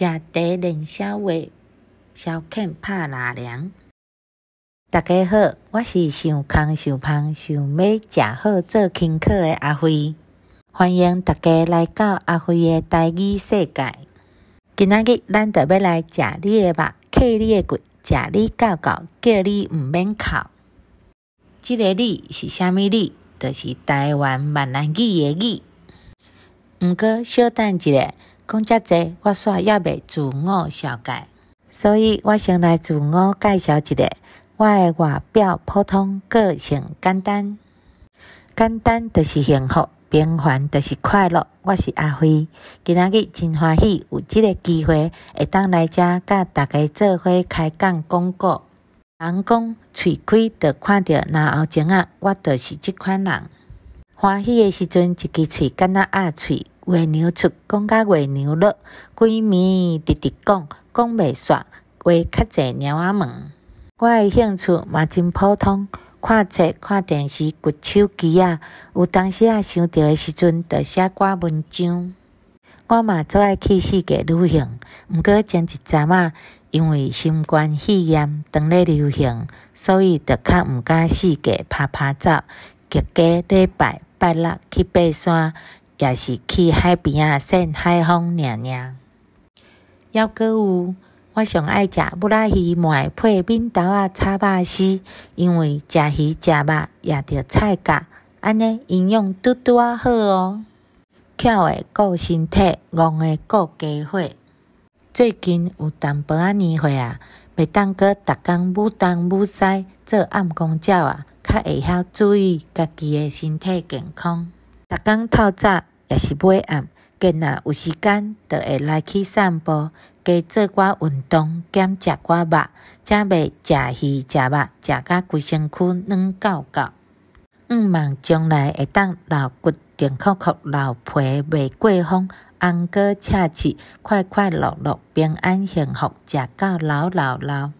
食茶燃烧话，消遣拍拉凉。大家好，我是想康想胖想要食好做轻客诶。阿飞，欢迎大家来到阿飞诶台语世界。今仔日咱着要来食你诶肉，啃你诶骨，食你狗狗，叫你毋免哭。即个“你”是啥物？“你”着是台湾闽南语诶语”。毋过，稍等一下。讲遮济，我煞也袂自我消解，所以我先来自我介绍一下。我诶外表普通，个性简单，简单就是幸福，平凡就是快乐。我是阿辉，今仔日真欢喜有即个机会会当来遮甲大家做伙开讲广告。人讲嘴开就看到那后情啊，我就是即款人，欢喜诶时阵一支嘴敢若鸭喙。月亮出，讲甲月亮落，规暝直直讲，讲袂煞，话较济猫仔问。我诶兴趣嘛真普通，看册、看电视、掘手机啊。有当时啊想到诶时阵，着写寡文章。我嘛最爱去世界旅行，毋过前一阵仔因为新冠肺炎当咧流行，所以着较毋敢世界拍拍走，结加礼拜拜六去爬山。也是去海边啊，晒海风，凉凉。还阁有，我上爱食布拉鱼糜配扁豆啊炒肉丝，因为食鱼食肉也着菜价，安尼营养拄拄啊好哦。巧诶，顾身体，怣诶，顾家伙。最近有淡薄仔年岁啊，袂当阁逐工舞东舞西，做暗工鸟啊，较会晓注意家己诶身体健康。逐天透早，也是尾暗，囡仔有时间就会来去散步，加做寡运动，减食寡肉，才袂食鱼食肉，食甲规身躯软胶胶。毋茫将来会当老骨定壳壳，老皮袂过风，红过赤侈，快快乐乐，平安幸福，食到老老老。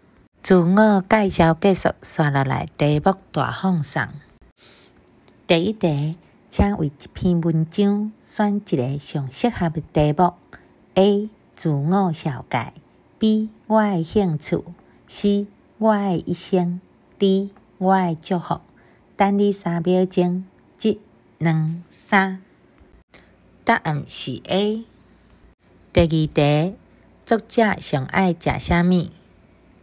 自我介绍结束，接落来题目大放送。第一题。请为即篇文章选一个上适合的题目：A. 自我小解；B. 我的兴趣；C. 我的一生；D. 我的祝福。等你三秒钟，一、两、三。答案是 A。第二题，作者上爱食虾物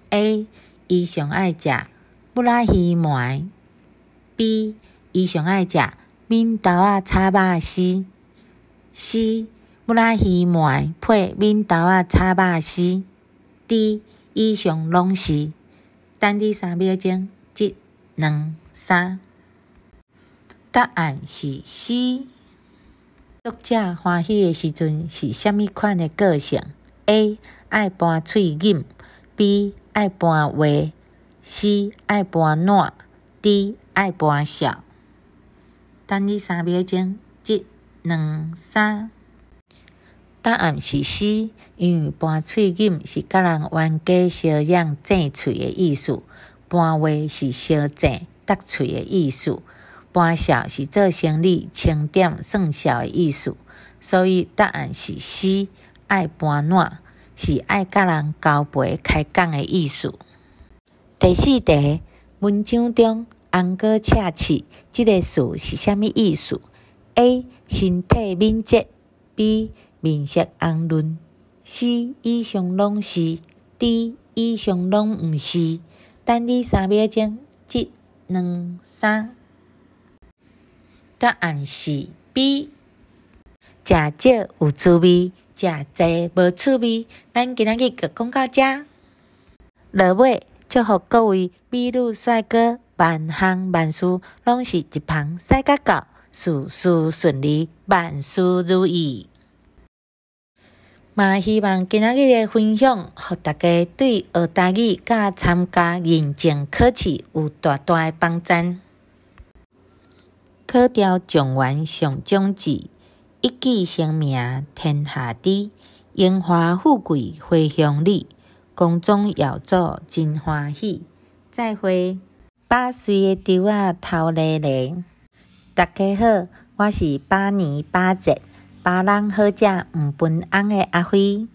a 伊上爱食布拉鱼糜；B. 伊上爱食。面豆啊炒肉丝，C 薯仔鱼糜配面豆啊炒肉丝，D 以上拢是。等你三秒钟，一、两、三，答案是 C。读者欢喜的时阵是虾米款的个性？A 爱拌嘴硬，B 爱拌话，C 爱拌烂，D 爱拌笑。等你三秒钟，即二三。答案是四，因为搬喙音是甲人冤家、相痒、净嘴的意思；搬话是相正、得嘴的意思；搬笑是做生理、清点算数的意思。所以答案是四。爱搬烂是爱甲人交陪、开讲的意思。第四题，文章中。红果赤翅，即个词是啥物意思？A. 身体敏捷 B. 面色红润 C. 以上拢是 D. 以上拢毋是。等你三秒钟，一、两、三。答案是 B。食少有滋味，食侪无趣味。咱今仔日就讲到遮，落尾祝福各位美女帅哥。万行万事拢是一旁驶甲到，事事顺利，万事如意。嘛，希望今仔日的分享，互大家对学单词佮参加认证考试有大大诶帮助。考调状元上，将子一技成名天下知，烟花富贵花香里，宫中瑶祖真欢喜。再会。百岁的猪仔偷来嘞！大家好，我是百年百集百人好食毋分翁的阿飞，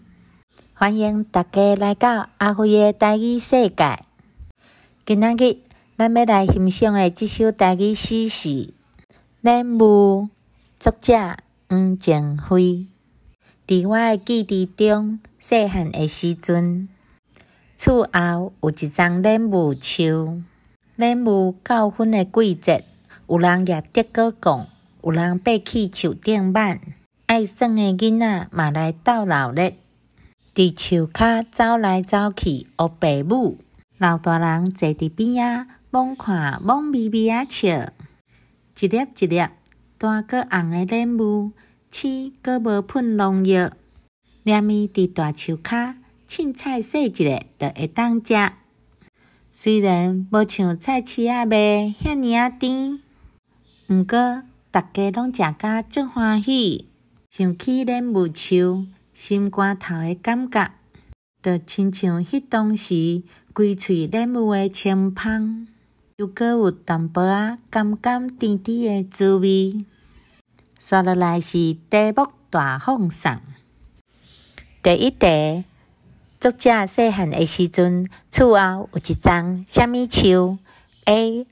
欢迎大家来到阿飞的台语世界。今仔日咱要来欣赏的这首台语诗是《忍母》，作者黄静辉。伫我的记忆中，细汉的时阵，厝后有一丛忍母树。任务教分的季节，有人拾着篙讲，有人爬去树顶挽爱耍的囡仔嘛来斗闹热，在树下走来走去学爸母。老大人坐伫边仔，望看望咪咪啊笑。一粒一粒大个红的礼物，青个无喷农药，黏咪伫大树下，凊彩洗一下就会当食。虽然无像菜市仔卖遐尼啊甜，毋过大家拢食到足欢喜。想起忍木树心肝头的感觉，着亲像迄当时规喙忍木个清香，又阁有淡薄仔甘甘甜甜个滋味。接落来是低木大放送，第一题。作者细汉个时阵，厝后有一棵虾米树？A.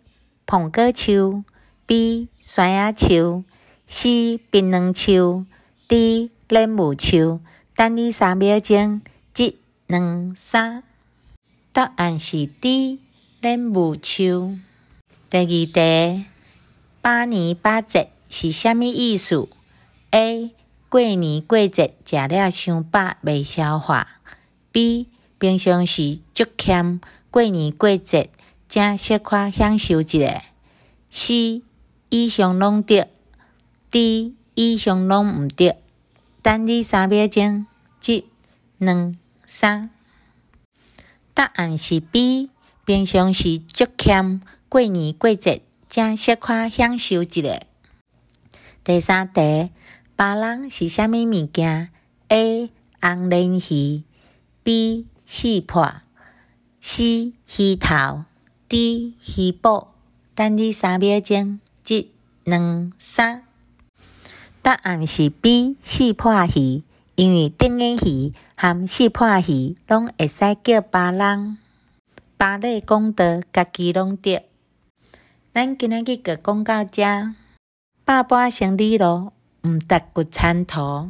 棒果树 B. 山仔树 C. 平榔树 D. 榆木树。等你三秒钟，一、两、三，答案是 D. 榆木树。第二题，百年八节是啥物意思？A. 过年过节食了伤饱，未消化。B 平常时足俭，过年过节才小可享受一下。C 以上拢对。D 以上拢毋对。等你三秒钟，一、两、三。答案是 B 平常时足俭，过年过节才小可享受一下。第三题，巴人是啥物物件？A 红莲鱼。B. 四破，C. 鱼头，D. 鱼宝。等你三秒钟，一、二、三。答案是 B. 四破鱼，因为顶眼鱼和四破鱼拢会使叫别人。巴雷讲道，家己拢着。咱今仔去就讲到遮，百般生理咯，毋值骨餐土。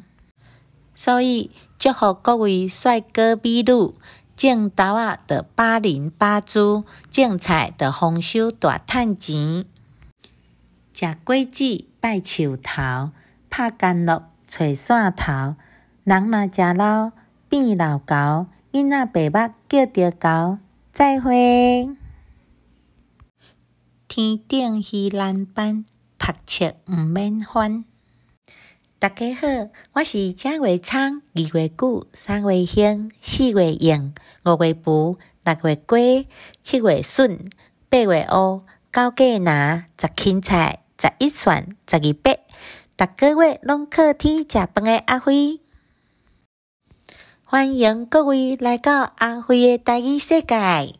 所以。祝福各位帅哥美女，种豆啊得八零八珠，种菜得丰收，大趁钱。食果子，拜树头，拍甘露，找线头。人嘛食老，变老猴，囡仔爸目叫着猴。再会。天顶是蓝斑，拍照唔免翻。大家好，我是正月昌，二月谷，三月兴，四月萤，五月伏，六月瓜，七月顺，八月乌，九月拿，十青菜，十一蒜，十二八。逐个月拢客厅食饭的阿辉，欢迎各位来到阿辉的大鱼世界。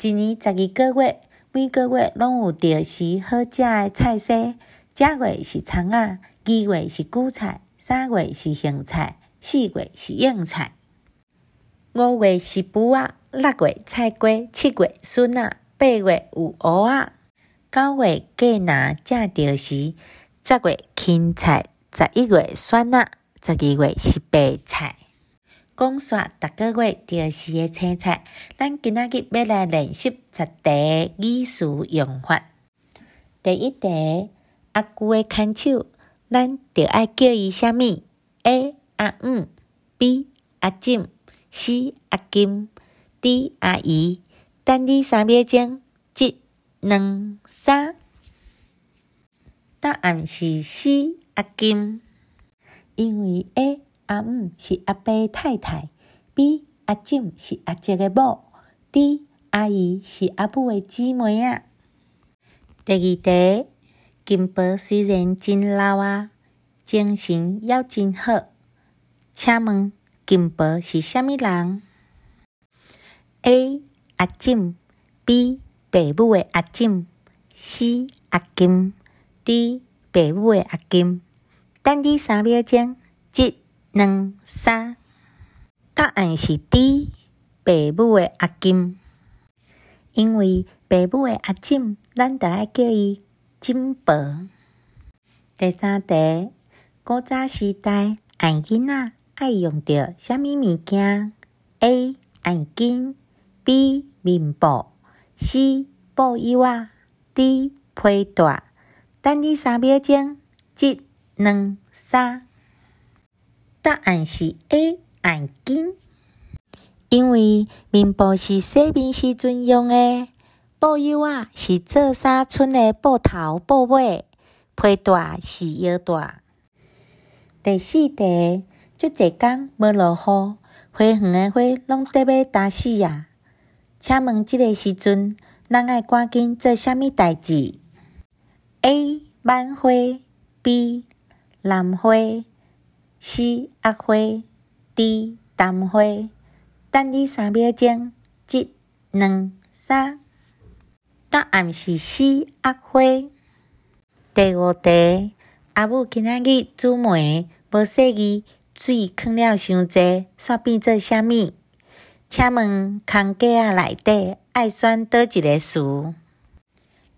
一年十二个月，每个月拢有着时好食的菜色，正月是虫仔。二月是韭菜，三月是芹菜，四月是蕹菜，五月是卜仔，六月菜瓜，七月笋仔，八月有蚵仔，九月芥兰正着时，十月芹菜，十一月蒜仔，十二月是白菜。讲完逐个月着时诶青菜，咱今仔日要来练习十题语词用法。第一题，阿姑的牵手。咱着爱叫伊什物？“ a 阿姆，B 阿婶，C 阿金，D 阿姨。等你三秒钟，一、二、三。答案是 C 阿金，因为 A 阿姆是阿伯太太，B 阿婶是阿叔的某，D 阿姨是阿母的姊妹啊。第二题。金宝虽然真老啊，精神还真好。请问金宝是虾米人？A. 阿金，B. 爸母诶阿金，C. 阿金，D. 爸母诶阿金。等你三秒钟，一、二、三。答案是 D，爸母诶阿金。因为爸母诶阿金，咱着爱叫伊。金箔。第三题，古早时代，阿囡仔爱用着啥物物件？A. 眼镜，B. 面布，C. 布衣袜，D. 裤带。等你三秒钟，一、两、三。答案是 A. 眼镜，因为面布是洗面时阵用的。布腰啊是做衫穿的，布头布尾，皮带是腰带。第四题，足济天无落雨，花园的花拢得要焦死啊！请问即个时阵，咱爱赶紧做啥物代志？A. 挽花 B. 南花 C. 黑花 D. 湿花。等你三秒钟，一、二、三。答案是 C。阿花，第五题，阿母今仔日煮糜，无洗意水放了伤济，煞变做虾米？请问空格啊内底爱选倒一个词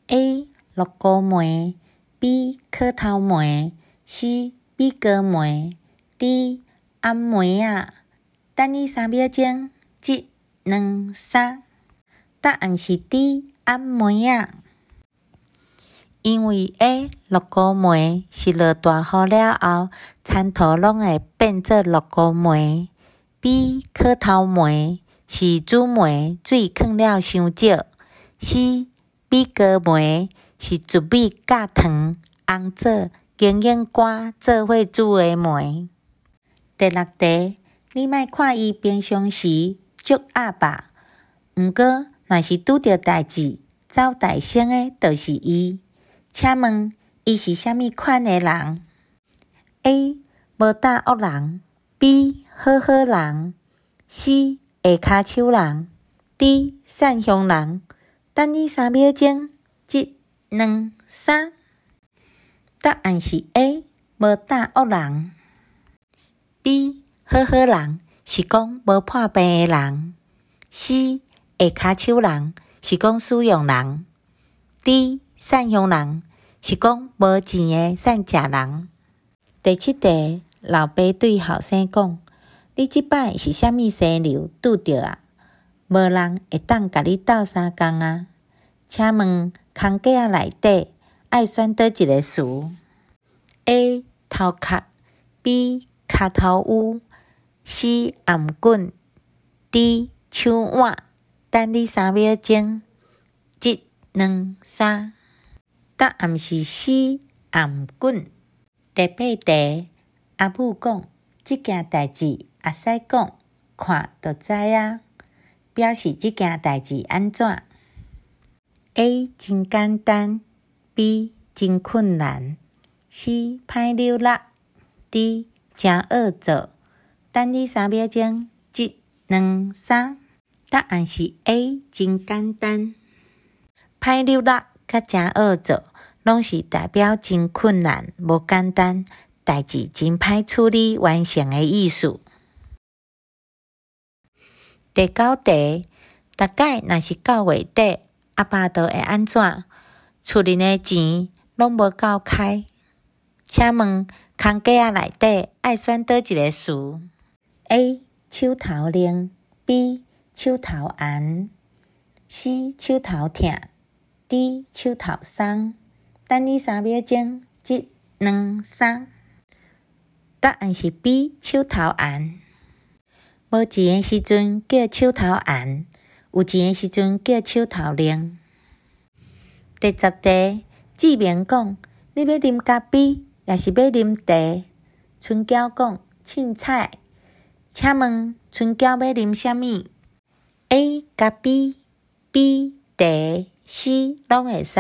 ？A. 落谷糜，B. 烤头糜，C. 米谷糜，D. 熬糜啊。等你三秒钟，一、二、三。答案是 D。暗梅啊，因为诶，落高梅是落大雨了后，田土拢会变做落高梅；B 苦桃梅是煮梅水放了伤少；C 蜜瓜梅是做蜜加糖、红枣、金眼瓜做伙煮的梅。第六题，你麦看伊边上是竹鸭吧？毋过。若是拄着代志，走台线个就是伊。请问伊是虾米款诶人？A、无胆恶人；B、好好人；C、下骹手人；D、善相人。等你三秒钟，一、二、三，答案是 A，无胆恶人；B、好好人是讲无破病诶人；C。下骹手人是讲使用人，D 善用人是讲无钱诶善食人。第七题，老爸对后生讲：你即摆是虾米生流拄着啊？无人会当甲你斗相共啊？请问空格仔内底爱选倒一个词？A 头壳，B 脚头乌，C 颔棍，D 手腕。等你三秒钟，一、二、三，答案是 C。颔棍第八题，阿母讲，即件代志阿使讲，看就知啊。表示即件代志安怎？A 真简单，B 真困难，C 歹溜啦，D 真恶做。等你三秒钟，一、二、三。答案是 A，真简单。歹溜达甲真恶做，拢是代表真困难、无简单、代志真歹处理、完成诶意思。第九题，大概若是到月底，阿爸都会安怎？厝里诶钱拢无够开，请问空格啊内底爱选倒一个词 a 手头零 b 手头硬，C 手头疼，D 手头松。等你三秒钟，一、二、三。答案是 B 手头硬。无钱个时阵叫手头硬，有钱个时阵叫手头灵。第十题，志明讲你要啉咖啡，也是要啉茶。春娇讲凊彩。请问春娇要啉什么？A 甲 B，B 得 C，拢会使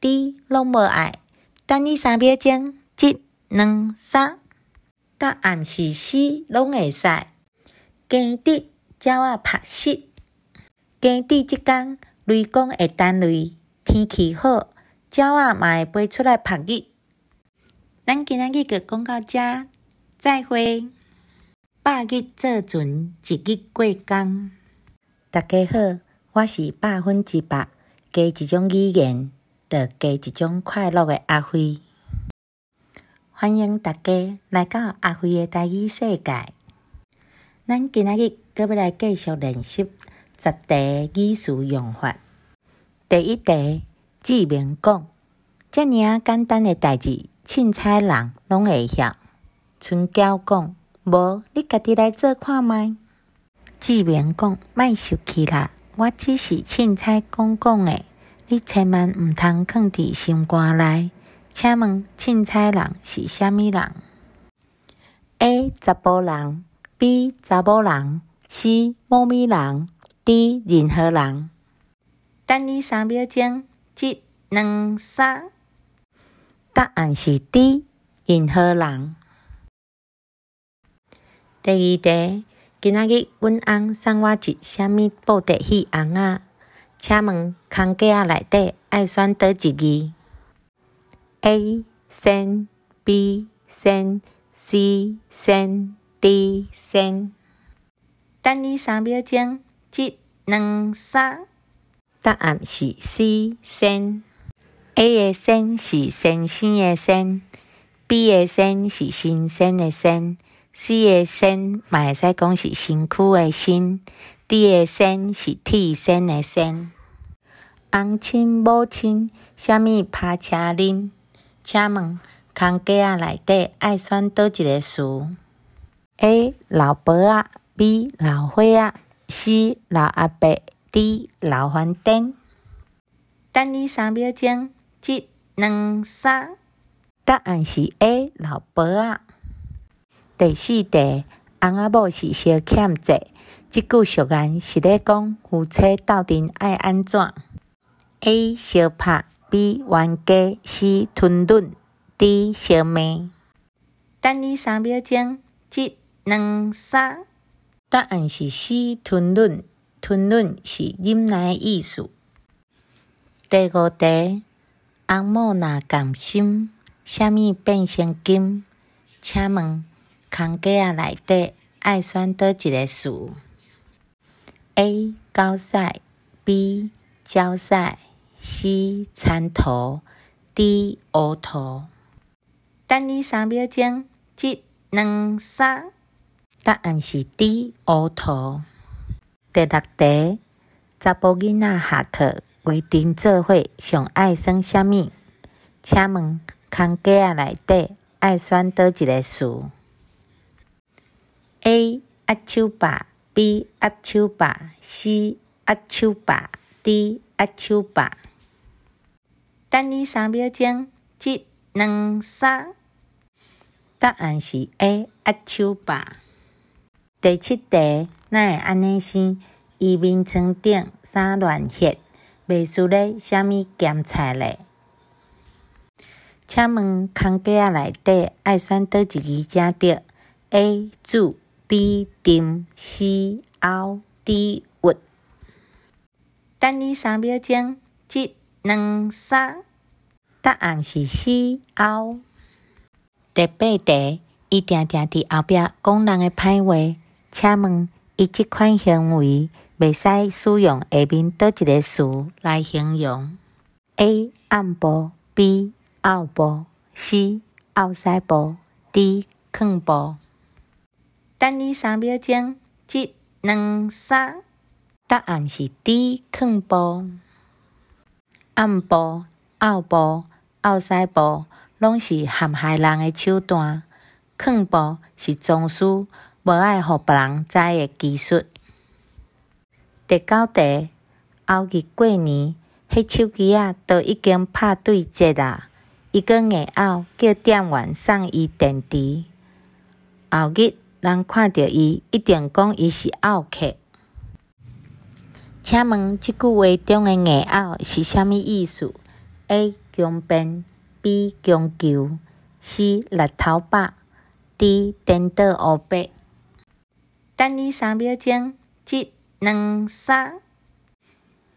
；D 拢无爱。等你三秒钟，一、两、三，答案是 C，拢会使。今日鸟啊拍日，今日即工雷公会等雷，天气好，鸟仔嘛会飞出来晒日。咱今仔日就讲到遮，再会。百日做船，一日过江。大家好，我是百分之百加一种语言，着加一种快乐的阿飞。欢迎大家来到阿飞的台语世界。咱今仔日阁要来继续练习十题语词用法。第一题，志明讲：，遮尔简单的代志，凊彩人拢会晓。春娇讲：，无，你家己来做看觅。志明讲，卖生气啦，我只是凊彩讲讲的，你千万毋通放伫心肝内。请问，凊彩人是虾物人？A. 查甫人，B. 查某人，C. 某咪人，D. 任何人。等你三秒钟，一、两、三。答案是 D，任何人。第二题。今仔日，阮翁送我一什物布袋戏红仔？请问空格仔内底爱选叨一字？A. 先 B. 先 C. 先 D. 先。等你三秒钟，一、二、三。答案是 C. 先。A 的三，是先生的先 b 的三，是先生的先。C 的身，嘛会使讲是身躯的身；D 的身是铁身的身。红亲、母亲，虾物怕车恁？请问，空格啊内底爱选倒一个词 a 老伯啊，B. 老伙啊，C. 老阿伯，D. 老黄灯。等你三秒钟，一、二、三，答案是 A. 老伯啊。第四题，翁啊某是小欠债，即句俗言是咧讲夫妻斗阵爱安怎？A 相拍，B 冤家，C 吞忍，D 相骂。等你三秒钟，一、二、三。答案是 C 吞忍，吞忍是忍耐意思。第五题，翁某若甘心，啥物变成金？请问？空格啊，内底爱选倒一个词：A. 高彩，B. 教彩，C. 参土，D. 黑土。等你三秒钟，即两三。答案是 D. 黑土。第六题，查甫囡仔下课围定做伙，上爱选啥物？请问空格啊，内底爱选倒一个词？A 按手把，B 按手把，C 按手把，D 按手把。等你三秒钟，一两、三，答案是 A 按手把。第七题，哪会安尼生？伊眠床顶三乱血，袂输咧虾米咸菜咧？请问空格仔内底爱选倒一支才对 a 主 B 定死后之物。等你三秒钟，一、二、三，答案是死后。第八题，伊定定伫后壁讲人的歹话，请问伊即款行为袂使使用下面倒一个词来形容？A 暗部，B 后部，C 后西部，D 藏部。等你三秒钟，一、二、三，答案是 D。藏宝、暗宝、奥宝、奥西宝，拢是陷害人诶手段。藏宝是装死，无爱互别人知诶技术。直到第后日过年，迄手机啊都已经拍对折啊，伊佫硬拗叫店员送伊电池。后日人看到伊一定讲伊是奥客。请问，即句话中的硬是啥物意思？A. 增边 B. 增球 C. 立头白 D. 颠倒黑白。等你三秒钟，一、两、三。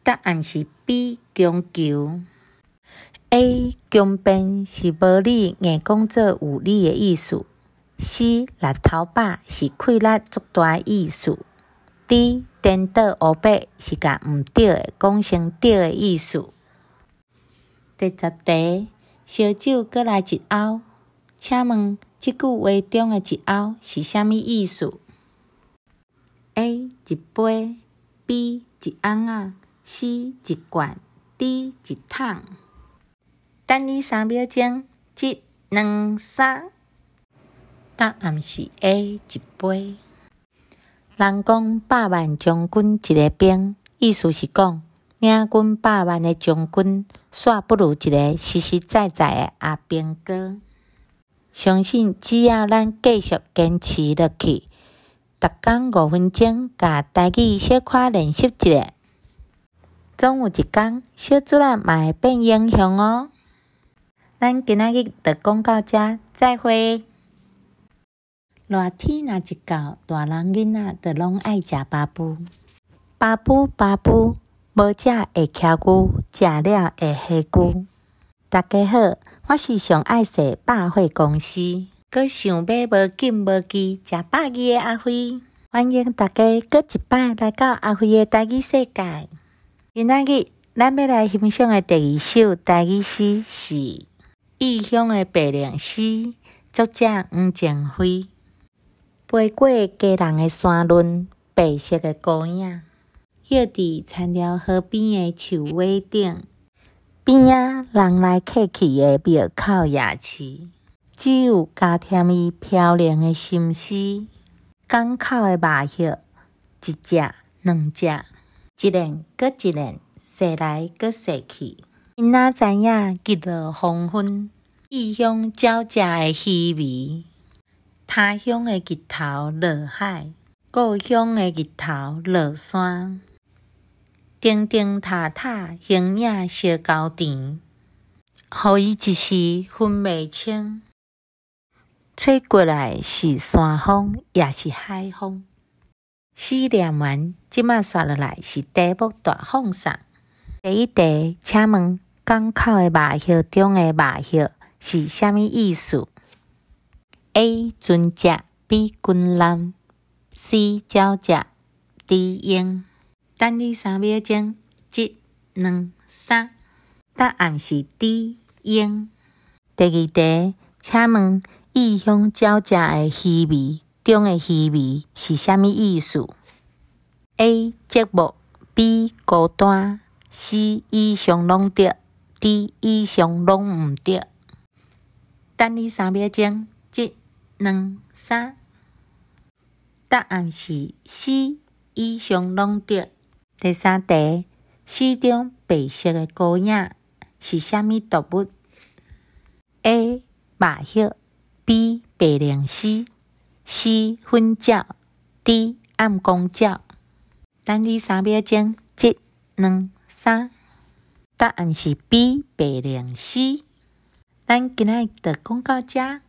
答案是 B. 增球。A. 增边是无理硬讲做有理的意思。四六头八是气力足大意思。D 颠倒黑白是共毋对的讲成对个意思。第十题，烧酒搁来一瓯，请问即句话中的“一瓯是啥物意思？A 一杯，B 一瓯子，C 一罐，D 一桶。等你三秒钟，一、二、三。答案是 A，一杯。人讲百万将军一个兵，意思是讲领军百万的将军，煞不如一个实实在在的阿兵哥。相信只要咱继续坚持落去，逐天五分钟，甲家己小夸练习一下，总有一天，小主人也会变英雄哦。咱今仔日就讲到遮，再会。热天若一到，大人囡仔着拢爱食八宝。八宝八宝，无食会站久，食了会下久。大家好，我是上爱写百货公司，阁想买无紧无极食百吉的阿辉，欢迎大家阁一摆来到阿辉的大语世界。今日咱要来欣赏的第二首大语诗是《异乡的白娘诗》，作者黄静辉。飞过家人诶山峦，白色诶孤影，歇伫田寮河边诶树尾顶，边仔人来客去诶庙口夜市，只有加添伊漂亮诶心思。港口诶麻雀，一只、两只，一连搁一连，飞来搁飞去。囡仔知影，日落黄昏，异乡鸟食诶气微。他乡的日头落海，故乡的日头落山，叮叮塔塔，形影相交，甜，予伊一时分袂清，吹过来是山风，也是海风。四念完，即摆续落来是题目大放送。第一题，请问港口的麻叶中的麻叶是啥物意思？A 尊者，B 尊人，C 招架，D 鹰。等你三秒钟，一、二、三。答案是 D 鹰。第二题，请问“异乡招架”的“虚微”中的“虚微”是啥物意思？A 寂寞，B 孤单，C 异乡拢得，D 异乡拢毋得。等你三秒钟。二三，答案是四，以上拢对。第三题，四张白色的狗影是啥物动物？A. 白鹤，B. 白灵鼠，C. 粉鸟，D. 暗光鸟。等你三秒钟，一、二、三，答案是 B，白灵鼠。咱今仔的讲告遮。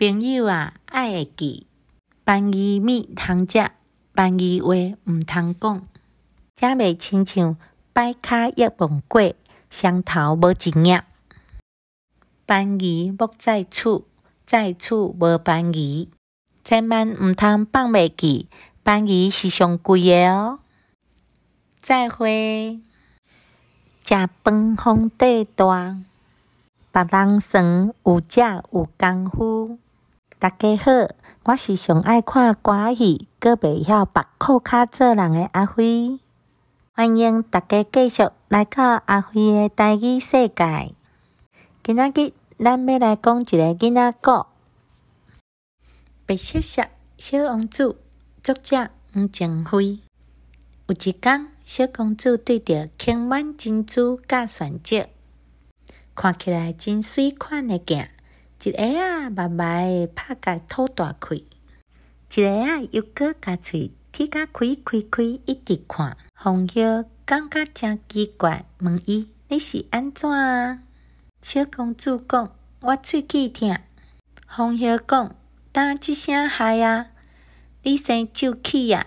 朋友啊，爱会记，便宜物通食，便宜话毋通讲，食袂亲像拜脚一问过，双头无一领。便宜莫在厝，在厝无便宜，千万毋通放袂记，便宜是上贵个哦。再会。食饭风底大，别人床有食有功夫。大家好，我是上爱看歌戏，佮袂晓白裤卡做人个阿辉，欢迎大家继续来到阿辉的台语世界。今仔日咱要来讲一个囡仔歌，《白雪雪小王子》，作者黄正辉。有一天，小公主对着千满珍珠甲钻石，看起来真水款个件。一个啊，白白个拍甲吐大气。一个啊，又个咬嘴，剔甲开开开，一直看。红叶感觉真奇怪，问伊：“你是安怎啊？”小公主讲：“我喙齿疼。”红叶讲：“呾即声害啊！你先就去啊！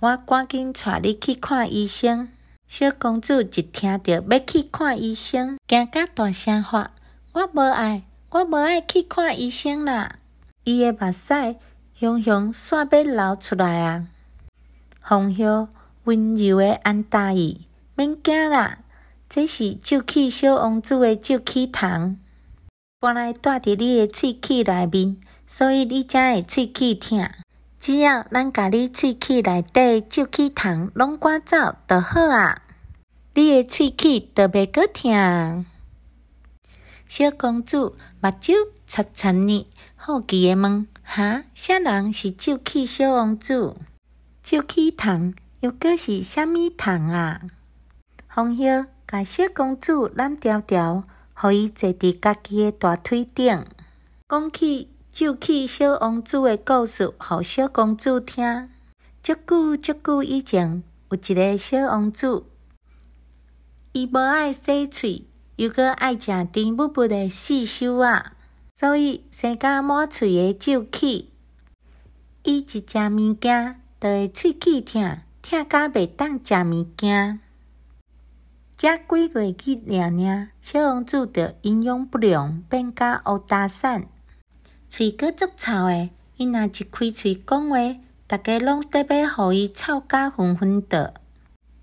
我赶紧带你去看医生。”小公主一听到要去看医生，惊甲大声喊：“我无爱！”我无爱去看医生啦，伊诶目屎熊熊煞要流出来啊！红叶温柔诶安答伊，免惊啦，这是蛀齿小王子诶蛀齿糖，本来住伫你诶喙齿内面，所以你才会喙齿疼。只要咱甲你喙齿内底蛀齿糖拢赶走，就好啊，你诶喙齿就袂阁疼。小公主目睭擦擦呢，好奇地问：哈，啥人是酒气小王子？酒气虫又搁是啥物虫啊？红叶共小公主揽条条，予伊坐伫家己个大腿顶。讲起酒气小王子个故事，互小公主听。足久足久以前，有一个小王子，伊无爱洗喙。又搁爱食甜物物的四叔啊，所以生甲满嘴的蛀齿，伊一食物件就会喙齿痛，痛到袂当食物件。只几个月去念念，小王子就营养不良，变甲乌大散，嘴够足臭的。伊若一开喙讲话，大家拢得要互伊臭甲昏昏倒，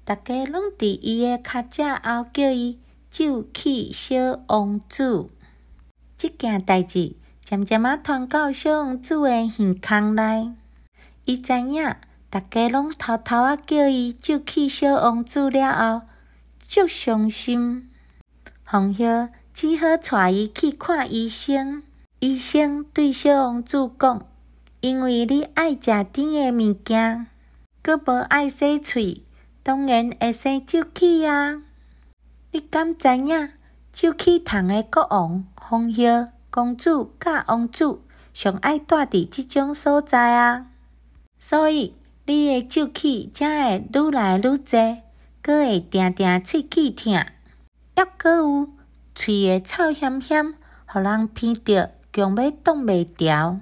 大家拢伫伊诶脚趾后叫伊。酒气小王子，这件代志渐渐仔传到小王子诶耳腔内，伊知影大家拢偷偷啊叫伊酒气小王子了后，足伤心。红叶只好带伊去看医生。医生对小王子讲：“因为你爱食甜诶物件，佮无爱洗喙，当然会生酒气啊。”你敢知影？蛀齿虫诶国王、皇后、公主、甲王子，上爱住伫即种所在啊！所以，你诶蛀齿正会愈来愈侪，佮会定定喙齿痛，抑阁有喙诶臭咸咸，互人鼻到，强要挡袂住。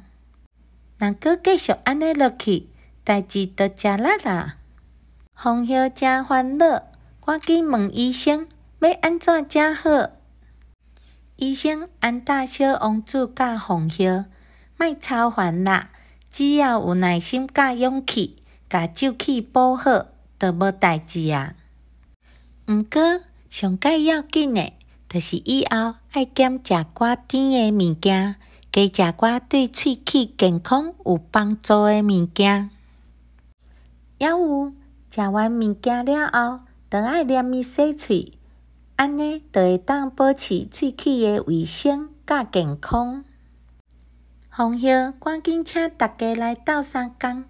若阁继续安尼落去，代志着食力啦！皇后正烦恼，赶紧问医生。哎，安怎真好？医生安大小王子甲防护，麦操烦啦。只要有耐心甲勇气，甲旧齿补好，就无代志啊。毋过，上解要紧诶，着是以后爱减食寡甜诶物件，加食寡对喙齿健康有帮助诶物件。抑有，食完物件了后，着爱黏咪洗喙。安尼就会当保持喙齿的卫生佮健康。皇后，赶紧请大家来斗相讲，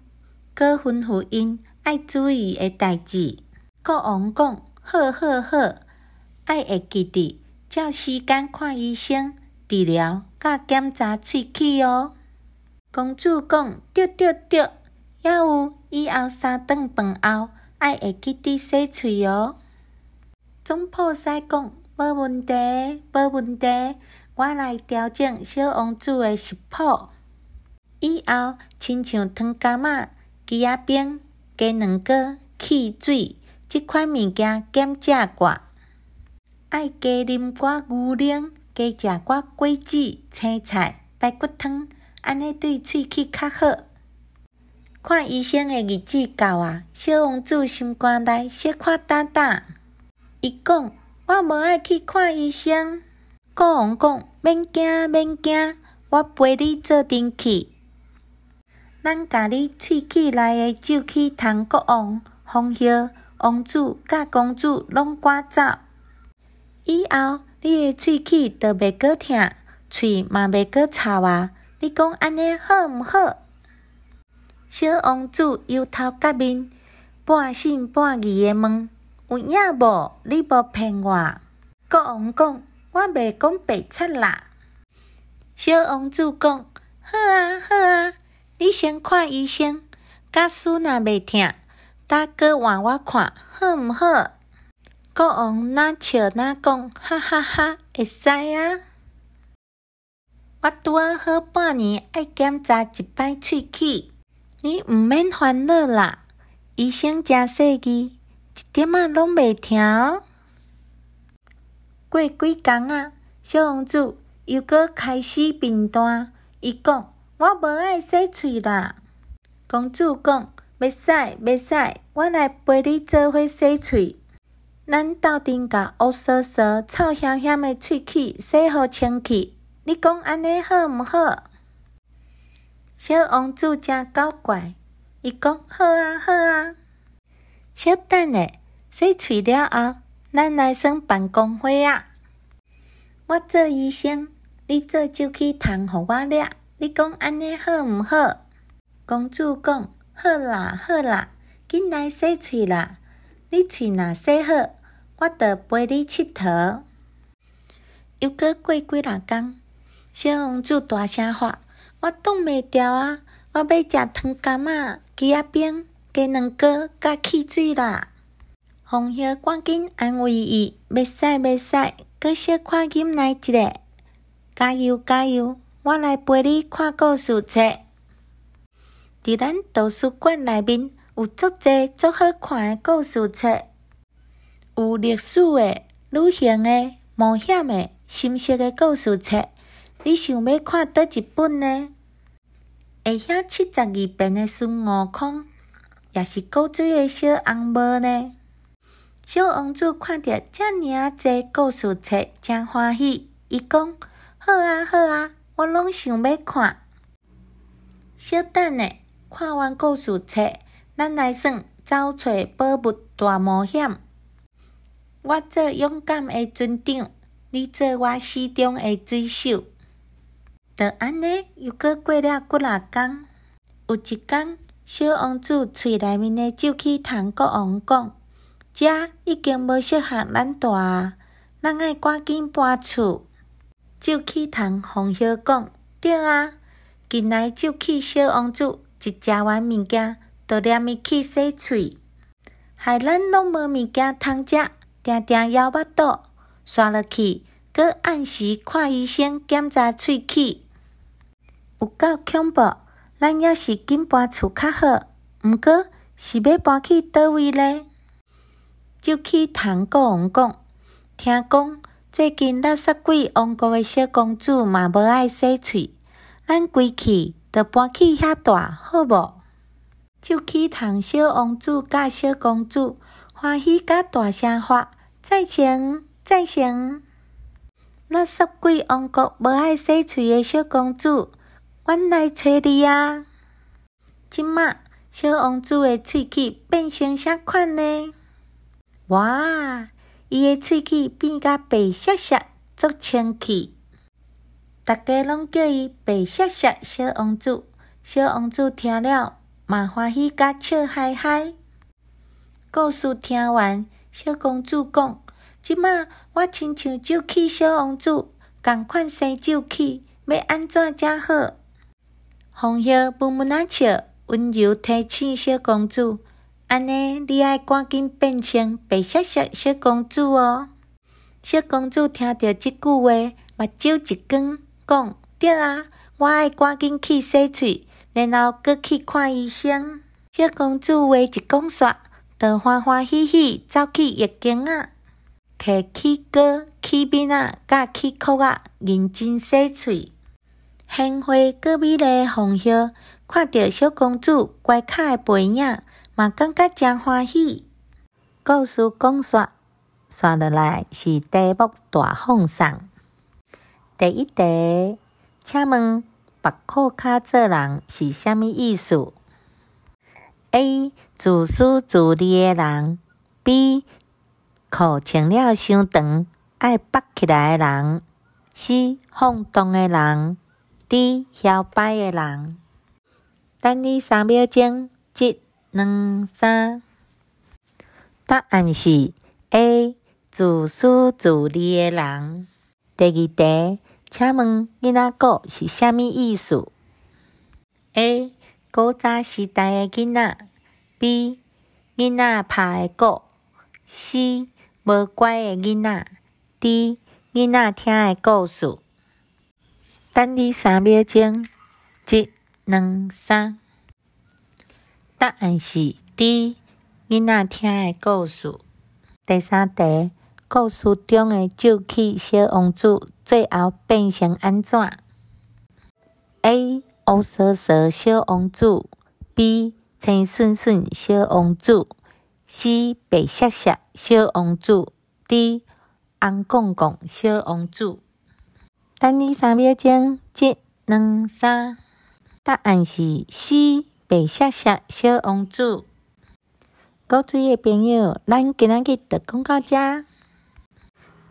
各吩咐因爱注意的代志。国王讲：好，好，好，爱会记得，照时间看医生治疗佮检查喙齿哦。公主讲：对，对，对，还有以后三顿饭后爱会记得洗喙哦。总铺师讲无问题，无问题，我来调整小王子的食谱。以后亲像汤加仔、鸡仔饼、鸡卵糕、汽水即款物件，减食寡。爱加啉寡牛奶，加食寡桂子、青菜、排骨汤，安尼对喙齿较好。看医生的日子到啊，小王子心肝内小看胆胆。伊讲：“我无爱去看医生。”国王讲：“免惊，免惊，我陪你做阵去。咱甲你喙齿内的蛀齿通国王、皇后、王子甲公主拢赶走。以后你的喙齿就袂过疼，喙嘛袂过臭啊！你讲安尼好毋好？”小王子由头到面，半信半疑地问。有影无？你无骗我。国王讲：“我袂讲白贼啦。”小王子讲：“好啊，好啊，你先看医生，假使若袂疼，大哥换我看好毋好？”国王若笑若讲：“哈哈哈，会使啊！我拄啊好半年爱检查一摆喙齿，你毋免烦恼啦。医生正细气。”一点仔拢袂听。过几天啊，小王子又搁开始贫惰。伊讲：“我无爱洗喙啦。”公主讲：“袂使，袂使，我来陪你做伙洗喙。咱斗阵甲乌涩涩、臭香香的喙齿洗好清气。你讲安尼好毋好？”小王子真搞怪。伊讲：“好啊，好啊。”小等下，洗喙了后，咱来算办公会啊。我做医生，你做酒去糖，互我掠，你讲安尼好毋好？公主讲好啦，好啦，紧来洗喙啦。你喙若洗好，我着陪你佚佗。又过过几日工，小王子大声话：我冻袂住啊，我要食糖柑仔、鸡仔饼。鸡仔糕甲汽水啦！红叶赶紧安慰伊，袂使袂使，过小看忍耐一个！加油加油！我来陪你看故事册。伫咱图书馆内面有足济足好看的故事册，有历史诶、旅行诶、冒险诶、新色诶故事册。汝想要看倒一本呢？会晓七十二变的孙悟空。也是古锥的小红帽呢。小王子看着遮尔啊济故事册，诚欢喜。伊讲：“好啊，好啊，我拢想要看。”小等呢，看完故事册，咱来算找找宝物大冒险。我做勇敢的船长，你做我四中的水手。就安尼，又过过了几若天，有一天。小王子嘴内面的酒气虫国王讲：“遮已经无适合咱住，咱爱赶紧搬厝。”酒气虫红小讲：“对啊。”近来酒气小王子一食完物件就黏去洗细嘴，害咱拢无物件通食，定定枵巴肚。刷落去，搁按时看医生检查喙齿，有够恐怖。咱要是紧搬厝较好，毋过是要搬去叨位呢？就去糖果王国。听讲最近垃圾鬼王国的小公主嘛无爱洗喙，咱归去着搬去遐大好无？就去糖小王子甲小公主欢喜甲大声喊：再见，再见！垃圾鬼王国无爱洗喙的小公主。阮来找你啊！即卖小王子的喙齿变成啥款呢？哇，伊的喙齿变甲白色色，足清气。大家拢叫伊白色色小王子。小王子听了嘛欢喜，甲笑嗨嗨。故事听完，小公主讲：即卖我亲像酒气小王子，共款生酒气，要安怎才好？红叶不闷呐笑，温柔提醒小公主：“安尼，你爱赶紧变成白色色小公主哦！”小公主听到即句话，目睭一光，讲：“对啊，我爱赶紧去洗喙，然后过去看医生。”小公主话一讲煞，就欢欢喜喜走去浴巾啊，摕起牙，面刷、牙起裤刷，认真洗喙。鲜花搁美丽，红叶看着小公主乖巧的背影，嘛感觉真欢喜。故事讲煞，煞落来是题目大放送。第一题，请问白裤卡做人是虾物意思？A、自私自利的人；B、裤穿了伤长，爱绑起来的人；C、放荡的人。D 消摆的人，等你三秒钟，一、二、三。答案是 A 自私自利的人。第二题，请问囡仔故是虾米意思？A 古早时代的囡仔，B 囡仔拍的鼓 c 无乖的囡仔，D 囡仔听的故事。等你三秒钟，一、二、三。答案是 D。囡仔听的故事。第三题，故事中的皱气小王子最后变成安怎？A. 乌涩涩小王子，B. 青顺顺小王子，C. 白色涩小王子，D. 红公公小王子。等你三秒钟，一、两、三，答案是 C，白色小小王子。古锥的朋友，咱今仔日特公到遮。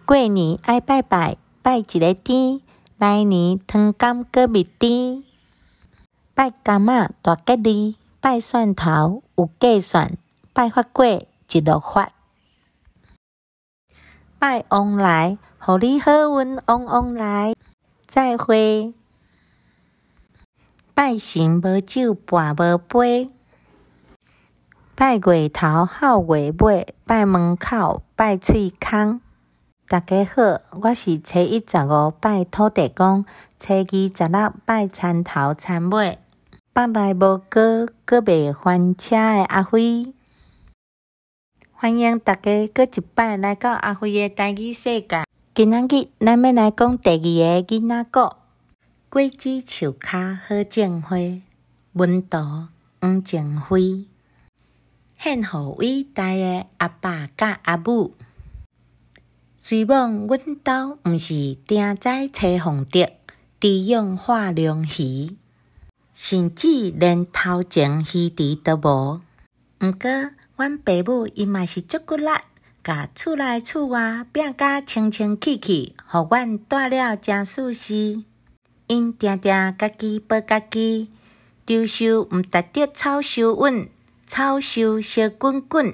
过年爱拜拜，拜一个天，来年汤甘过蜜甜。拜干啊。大吉利，拜蒜头有计算，拜发粿一路发。拜翁来，互你好运，翁翁来，再会。拜神无酒，拜无杯。拜月头，好月尾，拜门口，拜嘴空。大家好，我是初一十五拜土地公，初二十六拜蚕头蚕尾，百来无哥，过袂翻车的阿辉。欢迎大家搁一摆来到阿辉的单语世界。今仔日咱要来讲第二个囡仔歌。桂子树下好种花，文图黄正辉。献给伟大的阿爸甲阿母。虽望阮家毋是定在插红烛，池用化龙鱼，甚至连头前鱼池都无。毋过，阮爸母因嘛是足骨力，甲厝内厝外拼甲清清气气，互阮带了真舒适。因定定家己包家己，丢收毋值得草收稳，草收烧滚滚。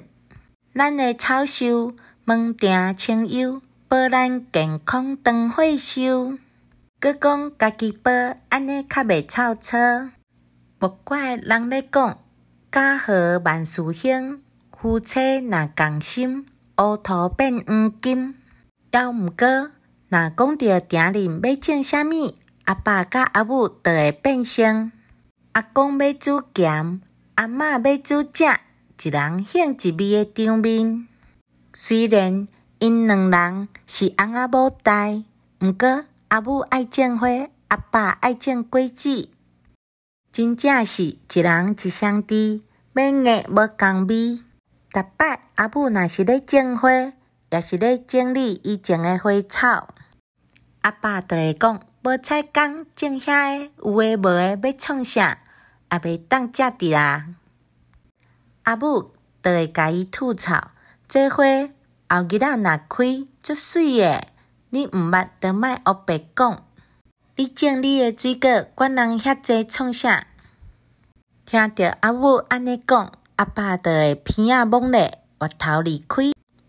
咱个草收门埕清幽，保咱健康当岁烧。佮讲家己包，安尼较袂臭臊。无怪人咧讲，家好万事兴。夫妻若同心，乌土变黄金。犹毋过，若讲着田里要种啥物，阿爸甲阿母就会变心。阿公要煮咸，阿嬷要煮正，一人献一味个场面。虽然因两人是翁仔某呆，毋过阿母爱种花，阿爸爱种果子，真正是一人一双知，要硬要共美。逐摆阿母若是咧种花，也是咧整理以前诶花草，阿爸就会讲：无采工种遐诶，有诶无诶要创啥，也袂当食伫啦。阿母就会甲伊吐槽：这花后日若若开足水诶，你毋捌就莫乌白讲。你种你诶水果，管人遐济创啥？听着阿母安尼讲。阿爸伫诶鼻仔往下，我头离开。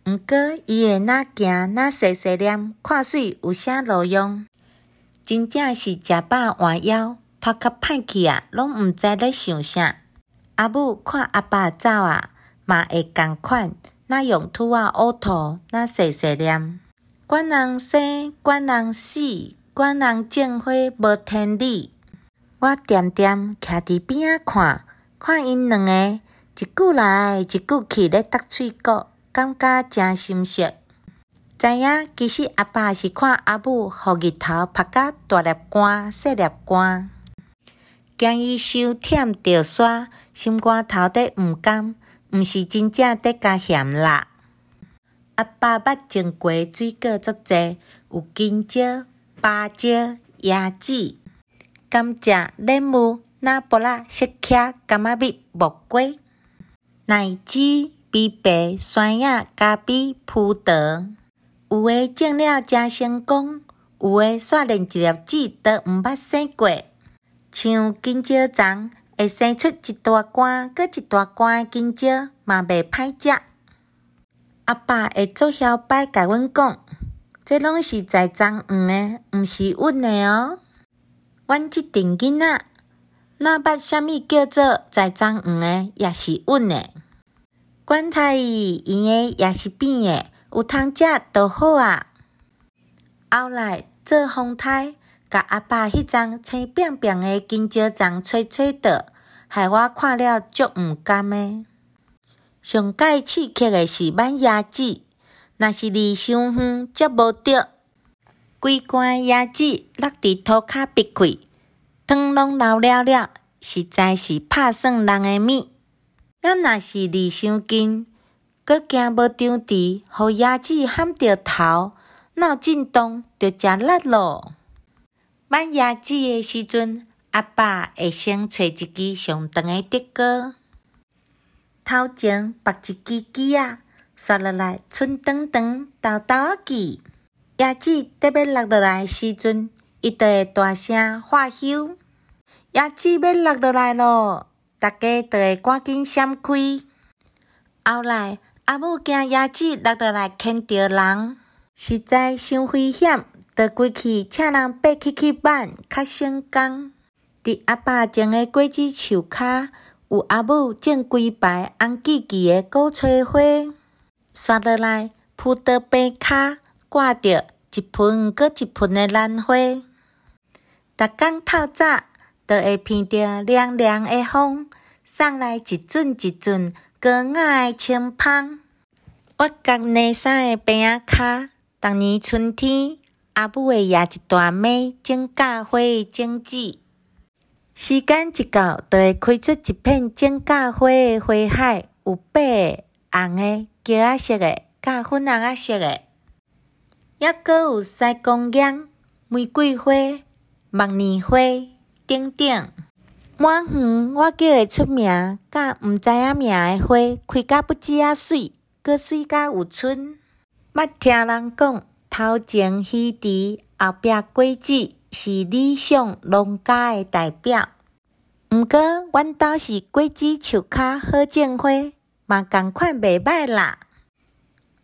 毋过伊诶那行那细细念，看水有啥路用？真正是食饱换枵，脱壳歹去啊，拢毋知咧想啥。阿母看阿爸走啊，嘛会同款，那用土啊，呕吐，那细细念。管人生，管人死，管人种花无天理。我静静徛伫边仔看看因两个。一句来，一句去，咧打喙角，感觉诚心酸。知影其实阿爸是看阿母互日头曝甲大粒干、细粒干，惊伊手忝着痧，心肝头底毋甘，毋是真正得佮嫌啦。阿爸捌种过水果足济，有金蕉、芭蕉、椰子、甘蔗、柠檬、拿破仑、雪茄、甘蜜、木瓜。奶子、枇杷、山药、咖啡、葡萄，有诶种了真成功，有诶煞连一粒籽都毋捌生过。像金蕉菇，会生出一大杆搁一大杆金蕉，嘛袂歹食。阿爸会做宵摆，甲阮讲，即拢是栽种下诶，毋是阮诶哦。阮即阵囡仔。那捌什物叫做栽长鱼的也是稳的，管伊圆的也是扁的，有通食就好啊。后来做风台，甲阿爸迄张青扁扁的金蕉针吹吹倒，害我看了足毋甘的。上解刺激的是万鸭子，若是离伤远则无着，几竿鸭子落伫涂骹别开。汤拢流了了，实在是拍算人诶物。咱若是离伤近，搁惊无张持，互鸭子喊着头，闹震动着食力咯。挽鸭子诶时阵，阿爸会先找一支上长诶竹篙，头前绑一支枝仔，刷落来寸长长，兜兜个起。鸭子特别落落来诶时阵，伊就会大声喊休。椰子要落下来咯，大家就会赶紧闪开。后来阿母惊椰子落下来牵着人，实在太危险，就回去请人爬起去板，较成功。伫阿爸种的果子树下，有阿母种几排红枝枝的狗尾花。刷落来，葡萄冰卡挂着一盆搁一盆的兰花。逐天透早。就会闻到凉凉的风，送来一阵一阵瓜果的清香。我家内山的坪仔骹，逐年春天，阿母的也一大麦正嫁花的种子。时间一到，就会开出一片正嫁花的花海，有白的、红的、橘啊色的、咖粉红啊色的，还阁有西贡杨、玫瑰花、茉莉花。顶顶满园我叫会出名，甲毋知影名诶花，开甲不止啊水，搁水甲有春。捌听人讲，头前喜字，后壁果子，是理想农家诶代表。毋过，阮兜是果子树骹好种花，嘛共款袂否啦。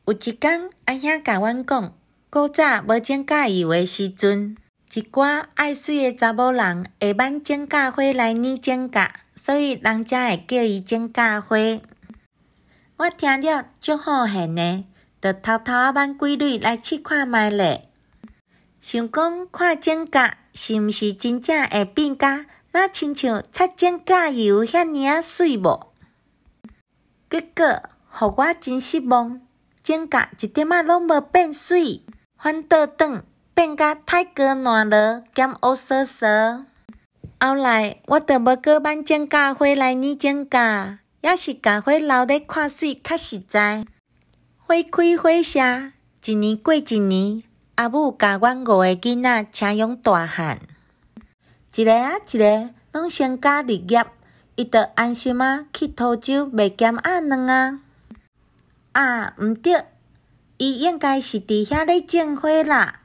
有一工，阿兄甲阮讲，古早无种甲油诶时阵。一寡爱水诶查某人会挽整甲花来染整甲，所以人则会叫伊整甲花。我听了足好笑呢，着偷偷啊挽几蕊来试看觅咧。想讲看整甲是毋是真正会变甲，那亲像擦整甲油遐尔啊水无？结果互我真失望，整甲一点啊拢无变水，反倒长。变甲太过暖了，兼乌涩涩。后来我着要过万种花来呢，种花，要是家花留咧看水较实在。花开花谢，一年过一年。阿母教阮五个囡仔，且养大汉，一个啊一个，拢成家立业，伊着安心啊，去偷酒袂咸鸭卵啊。啊，毋着，伊应该是伫遐咧种花啦。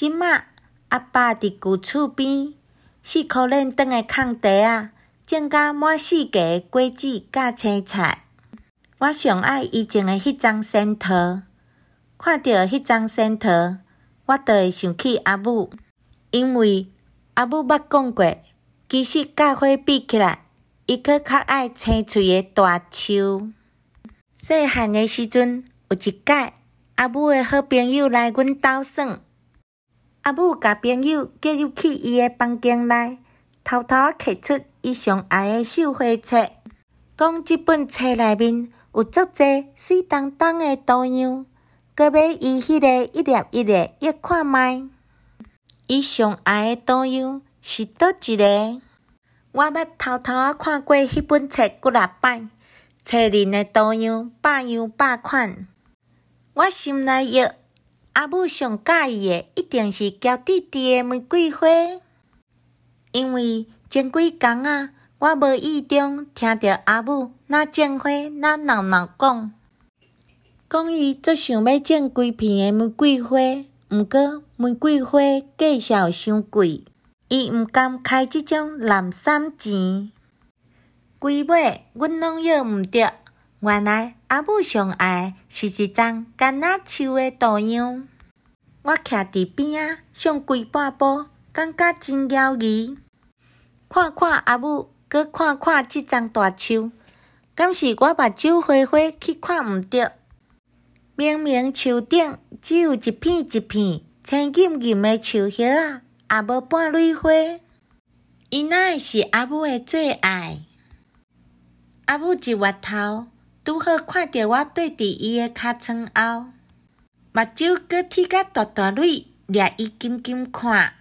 即卖阿爸伫旧厝边四块面长诶空地啊，种甲满四界个果子甲青菜。我上爱以前诶迄张仙桃，看着迄张仙桃，我都会想起阿母，因为阿母捌讲过，其实甲花比起来，伊佫较爱青翠诶大树。细汉诶时阵，有一摆阿母诶好朋友来阮兜耍。阿母甲朋友叫入去伊诶房间内，偷偷啊摕出伊上爱诶绣花册，讲即本册内面有足济水当当诶图样，阁要伊迄个一粒一粒约看觅。伊上爱诶图样是倒一个？我捌偷偷啊看过迄本册几啊摆，册里诶图样百样百款，我心内约。阿母上喜欢的一定是娇滴滴的玫瑰花，因为前几工仔，我无意中听到阿母那种花呾闹闹讲，讲伊足想要种几片的玫瑰花，毋过玫瑰花价钱伤贵，伊毋甘开即种零散钱，几尾阮拢要毋得。原来阿母上爱是一张橄榄树的模样。我徛伫边仔，上规半步，感觉真焦急。看看阿母，佮看看即张大树，敢是我目睭花花去看毋着？明明树顶只有一片一片青金金的树叶啊，也无半蕊花。伊呾是阿母的最爱。阿母一回头。拄好看到我对伫伊的脚床后，目睭过天甲大大蕊，掠伊紧紧看，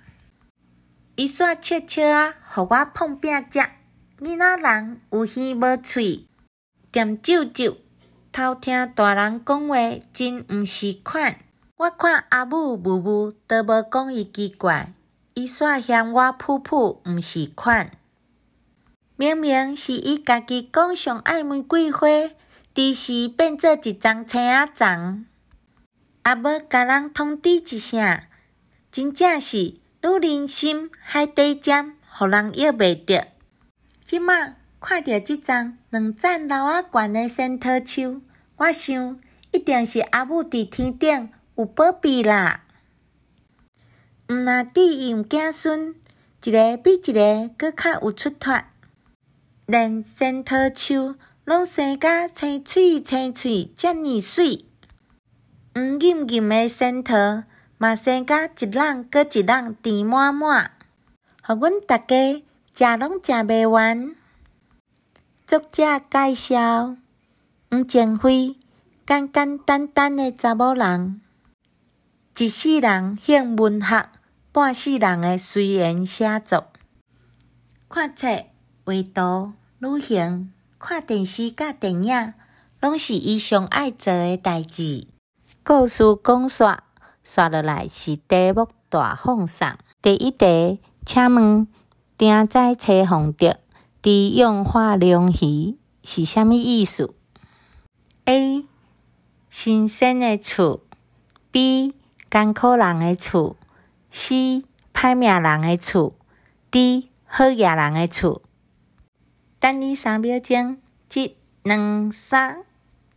伊煞笑笑啊，互我碰壁遮囡仔人有耳无喙，踮啾啾，偷听大人讲话，真毋是款。我看阿母母母都无讲伊奇怪，伊煞嫌我噗噗毋是款，明明是伊家己讲上爱玫瑰花。即时变做一丛青仔丛，也无甲人通知一声，真正是女人心海底针，予人约袂着。即卖看着即丛两层楼啊悬诶仙桃树，我想一定是阿母伫天顶有宝贝啦。毋若只用囝孙，一个比一个搁较有出脱，连仙桃树。拢生甲青翠青翠遮尔水，黄浸浸的仙桃嘛生甲一人搁一人甜满满，互阮大家食拢食袂完。作者介绍：黄静辉，简简单单的查某人，一世人献文学，半世人的随缘写作，看册、画图、旅行。看电视、甲电影，拢是伊上爱做诶代志。故事讲完，续落来是题目大放送。第一题，请问“定在车风里，低咏化梁时”是虾米意思？A. 新鲜诶厝。B. 苦人诶厝。C. 歹命人诶厝。D. 好野人诶厝。等你三秒钟，一、二、三。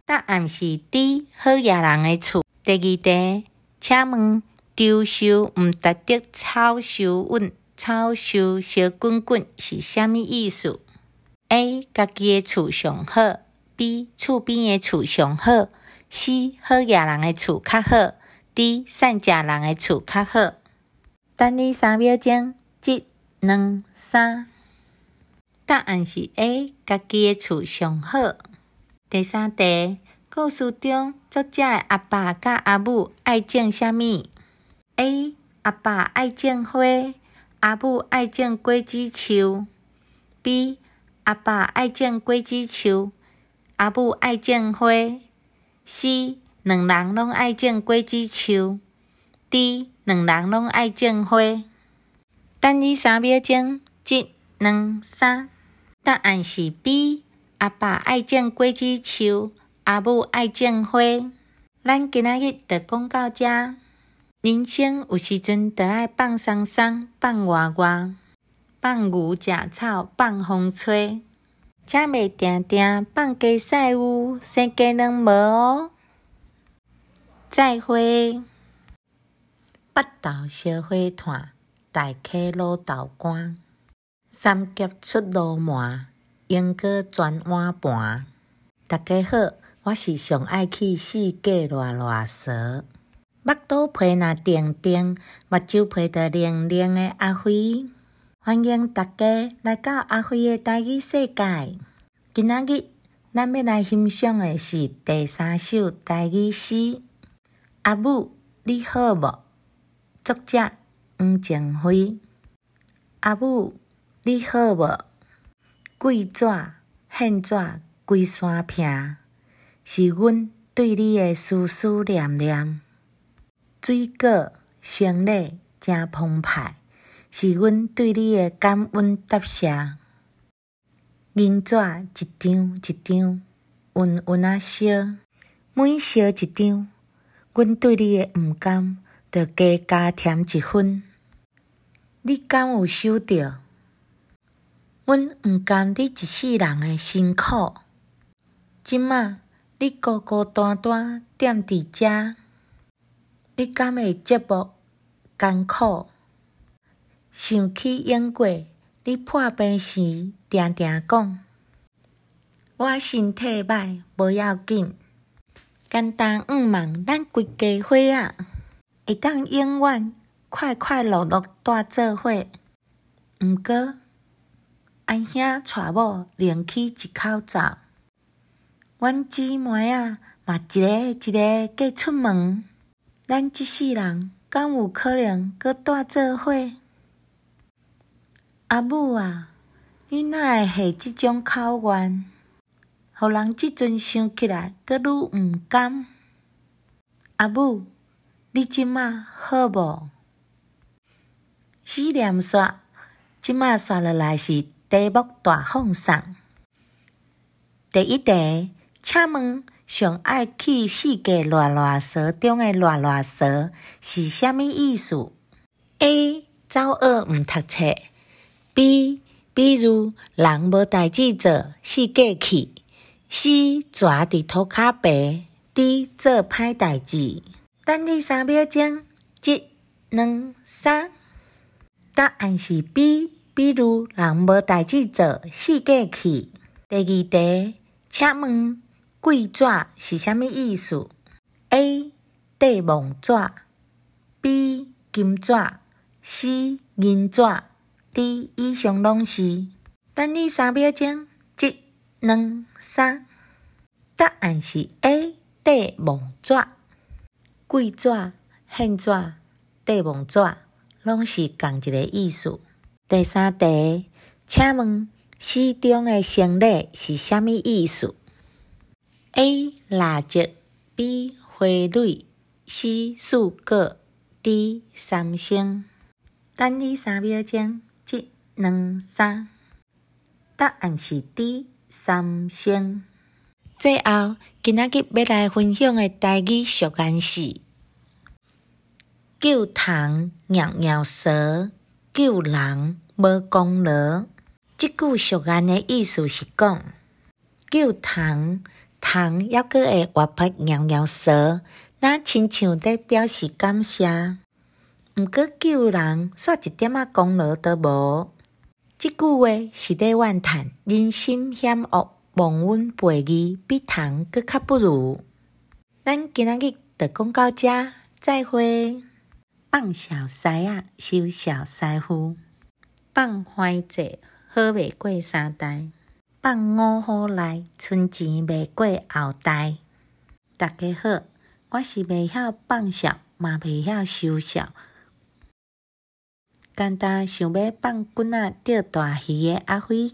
答案是 D，好野人的厝。第二题，请问“丢修毋值得，抄手稳，抄手小滚滚”是虾物意思？A 家己的厝上好，B 厝边的厝上好，C 好野人的厝较好，D 善食人的厝较好。等你三秒钟，一、二、三。答案是 A，家己诶厝上好。第三题，故事中作者诶阿爸佮阿母爱种啥物 a 阿爸爱种花，阿母爱种果子树。B，阿爸爱种果子树，阿母爱种花。C，两人拢爱种果子树。D，两人拢爱种花。等你三秒钟，即。两三，答案是 B。阿爸爱种果子树，阿母爱种花。咱今仔日著讲到遮。人生有时阵得爱放松松，放娃娃，放牛食草，放风吹，遮袂定定放鸡屎乌，生鸡卵无哦。再会，北斗小火炭，大客卤豆干。三杰出炉门，英果转碗盘。大家好，我是上爱去世界偌偌踅，目倒皮若定定，目睭皮着亮亮诶！阿飞，欢迎大家来到阿飞诶台语世界。今仔日咱要来欣赏诶是第三首台语诗。阿母，你好无？作者黄正辉。阿母。你好无？贵纸、信纸、规山片，是阮对你的丝丝念念。水果、生理正澎湃，是阮对你的感恩答谢。银纸一张一张，匀匀啊烧，每烧一张，阮对你的毋甘，着加加添一分。你敢有收到？阮毋甘你一世人诶辛苦，即摆你孤孤单单踮伫遮，你敢会寂寞艰苦？想起往过，你破病时定定讲：我身体歹无要紧，简单毋望咱规家伙啊，会当永远快快乐乐住做伙。毋过。阿兄娶某，另起一口灶，阮姊妹啊嘛一个一个计出门，咱即世人敢有可能搁住做伙？阿母啊，你哪会下即种口愿？互人即阵想起来，搁汝毋甘？阿母，你即卖好无？四念刷，即卖刷落来是。题目大放送，第一题，请问上爱去世界热拉蛇中的热拉蛇是虾米意思？A. 走学毋读册，B. 比如人无代志做，四界去，C. 蛇伫涂骹爬。d 做歹代志。等你三秒钟，一、二、三，答案是 B。比如人无代志做，四过去。第二题，请问贵爪是啥物意思？A. 地望纸 B. 金纸 C. 银纸 D. 以上拢是。等你三秒钟，一、二、三。答案是 A。地望纸、贵爪、限纸、地望纸，拢是共一个意思。第三题，请问诗中的生理是甚物意思？A. 花叶 B. 花蕊 C. 四果 D. 三星。等你三秒钟，一、两、三。答案是 D. 三星。最后，今仔日要来分享的台语俗谚是：救虫，咬咬蛇，救人。无功劳，即句俗言的意思是讲救虫，虫抑阁会活泼喵喵说，那亲像在表示感谢。毋过救人，煞一点仔功劳都无。即句话是在怨叹人心险恶，望我背字比虫过较不如。咱今仔日就讲到遮，再会。放小狮仔，收小狮夫。放花节好，未过三代；放五好来，存钱未过后代。大家好，我是未晓放哨，嘛袂晓收哨，简单想要放棍仔钓大鱼的阿辉。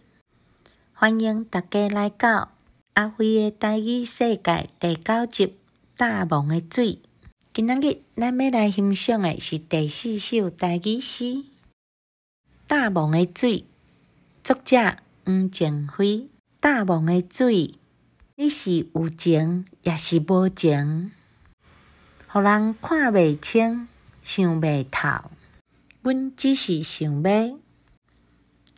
欢迎大家来到阿辉的台语世界第九集《大梦的水》。今日咱要来欣赏的是第四首台语诗。大梦的水，作者黄静辉。《大梦的水，你是有情也是无情，互人看袂清，想袂透。阮只是想要，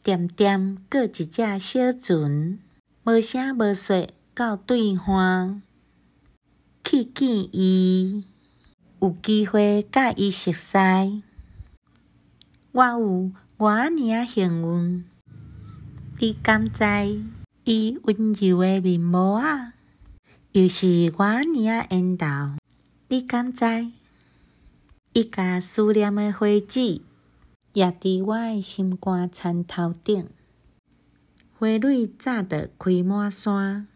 点点过一只小船，无声无息到对岸去见伊，有机会甲伊熟识。我有。我呢啊幸运，你敢知？伊温柔诶面貌啊，又是我呢啊缘投，你敢知？伊甲思念诶花籽，压伫我诶心肝餐头顶，花蕊早着开满山。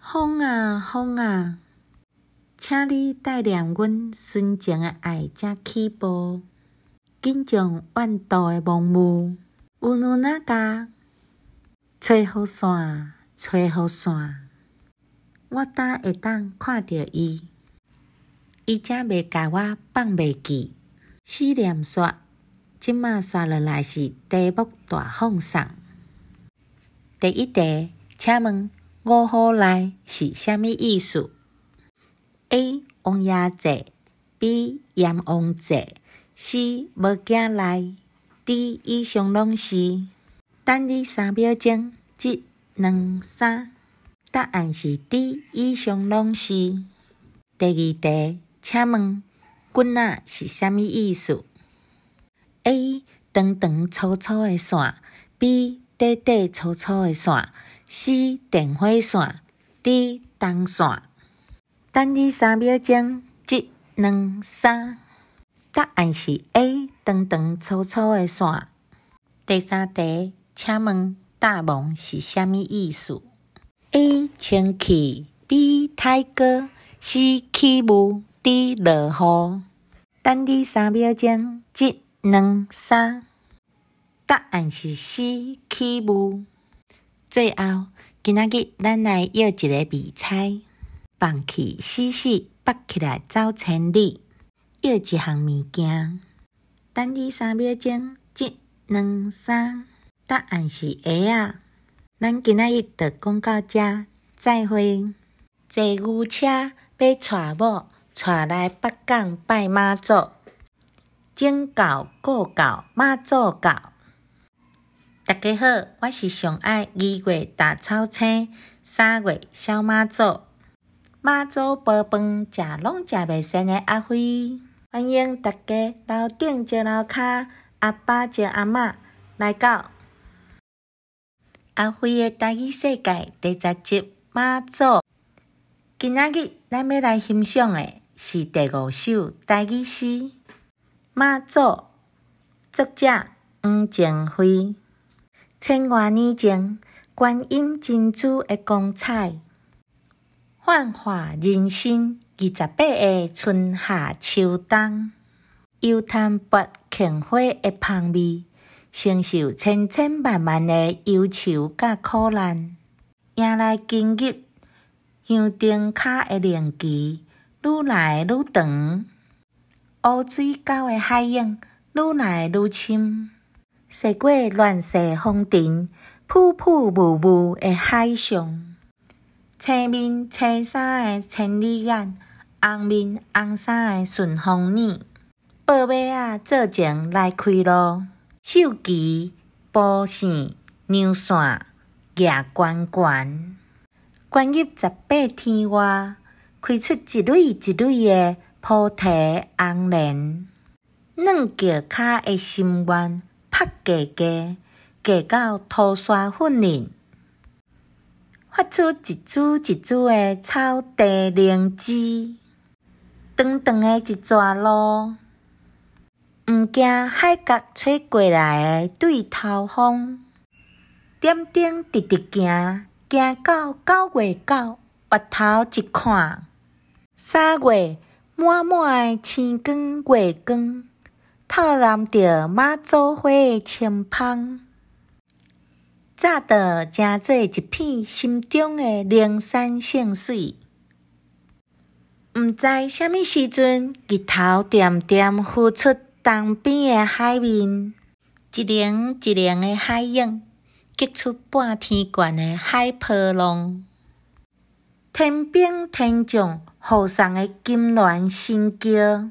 风啊风啊，请你带领阮纯情诶爱，才起步。进前弯道的盲雾。乌温仔家，吹风扇，吹好扇，我呾会当看着伊，伊才袂甲我放袂记。四连刷，即卖刷落来是题目大放送。第一题，请问五号来是啥物意思？A. 王爷座，B. 阎王爷。四无惊来，D 以上拢是。等你三秒钟，一、二、三。答案是 D，以上拢是。第二题，请问“棍仔”是啥物意思？A 长长粗粗的线，B 短短粗粗的线，C 电话线，D 铜线。等你三秒钟，一、二、三。答案是 A，长长粗粗的线。第三题，请问“大王”是啥物意思？A 清气，B 太高，C 起雾，D 落雨。等你三秒钟，一、二、三。答案是 C 起雾。最后，今仔日咱来约一个比赛，放弃试试，拔起来走千里。要一项物件，等你三秒钟，一、两、三，答案是鞋啊！咱今仔日就讲到这，再会。坐牛车，要娶某，娶来北港拜妈祖，敬教、过教、妈祖教。大家好，我是上爱二月大草青，三月烧妈祖，妈祖煲饭食拢食袂成的阿辉。欢迎大家，楼顶坐楼卡，阿爸坐阿妈，来到《阿辉的大语世界》第十集《马祖》。今仔日，咱要来欣赏的是第五首大语诗《马祖》，作者黄静辉。千多年前，观音真珠的光彩，幻化人生。二十八个春夏秋冬，幽探拔琼花的芳味，承受千千万万的忧愁甲苦难，迎来进日香灯卡的年纪，愈来愈长。乌水沟的海影，愈来愈深。涉过乱世风尘，雾雾雾雾的海上，青面青衫的千里眼。红面红衫的顺风女，宝马啊坐前来开路。树枝、波线、牛线，越关关，关入十八天外，开出一蕊一蕊的菩提红莲。软脚脚的心愿，拍过过，过到涂沙粉岭发出一株一株的草地灵芝。长长的一条路，毋惊海角吹过来的对头风，点点直直行，行到九月九，回头一看，三月满满诶青光月光，透染着马祖花诶清芳。早稻真侪一片，心中的灵山圣水。毋知虾米时阵，日头点点浮出东边的海面，一浪一浪的海影，激出半天悬个海波浪，天边天上互送的金銮神轿，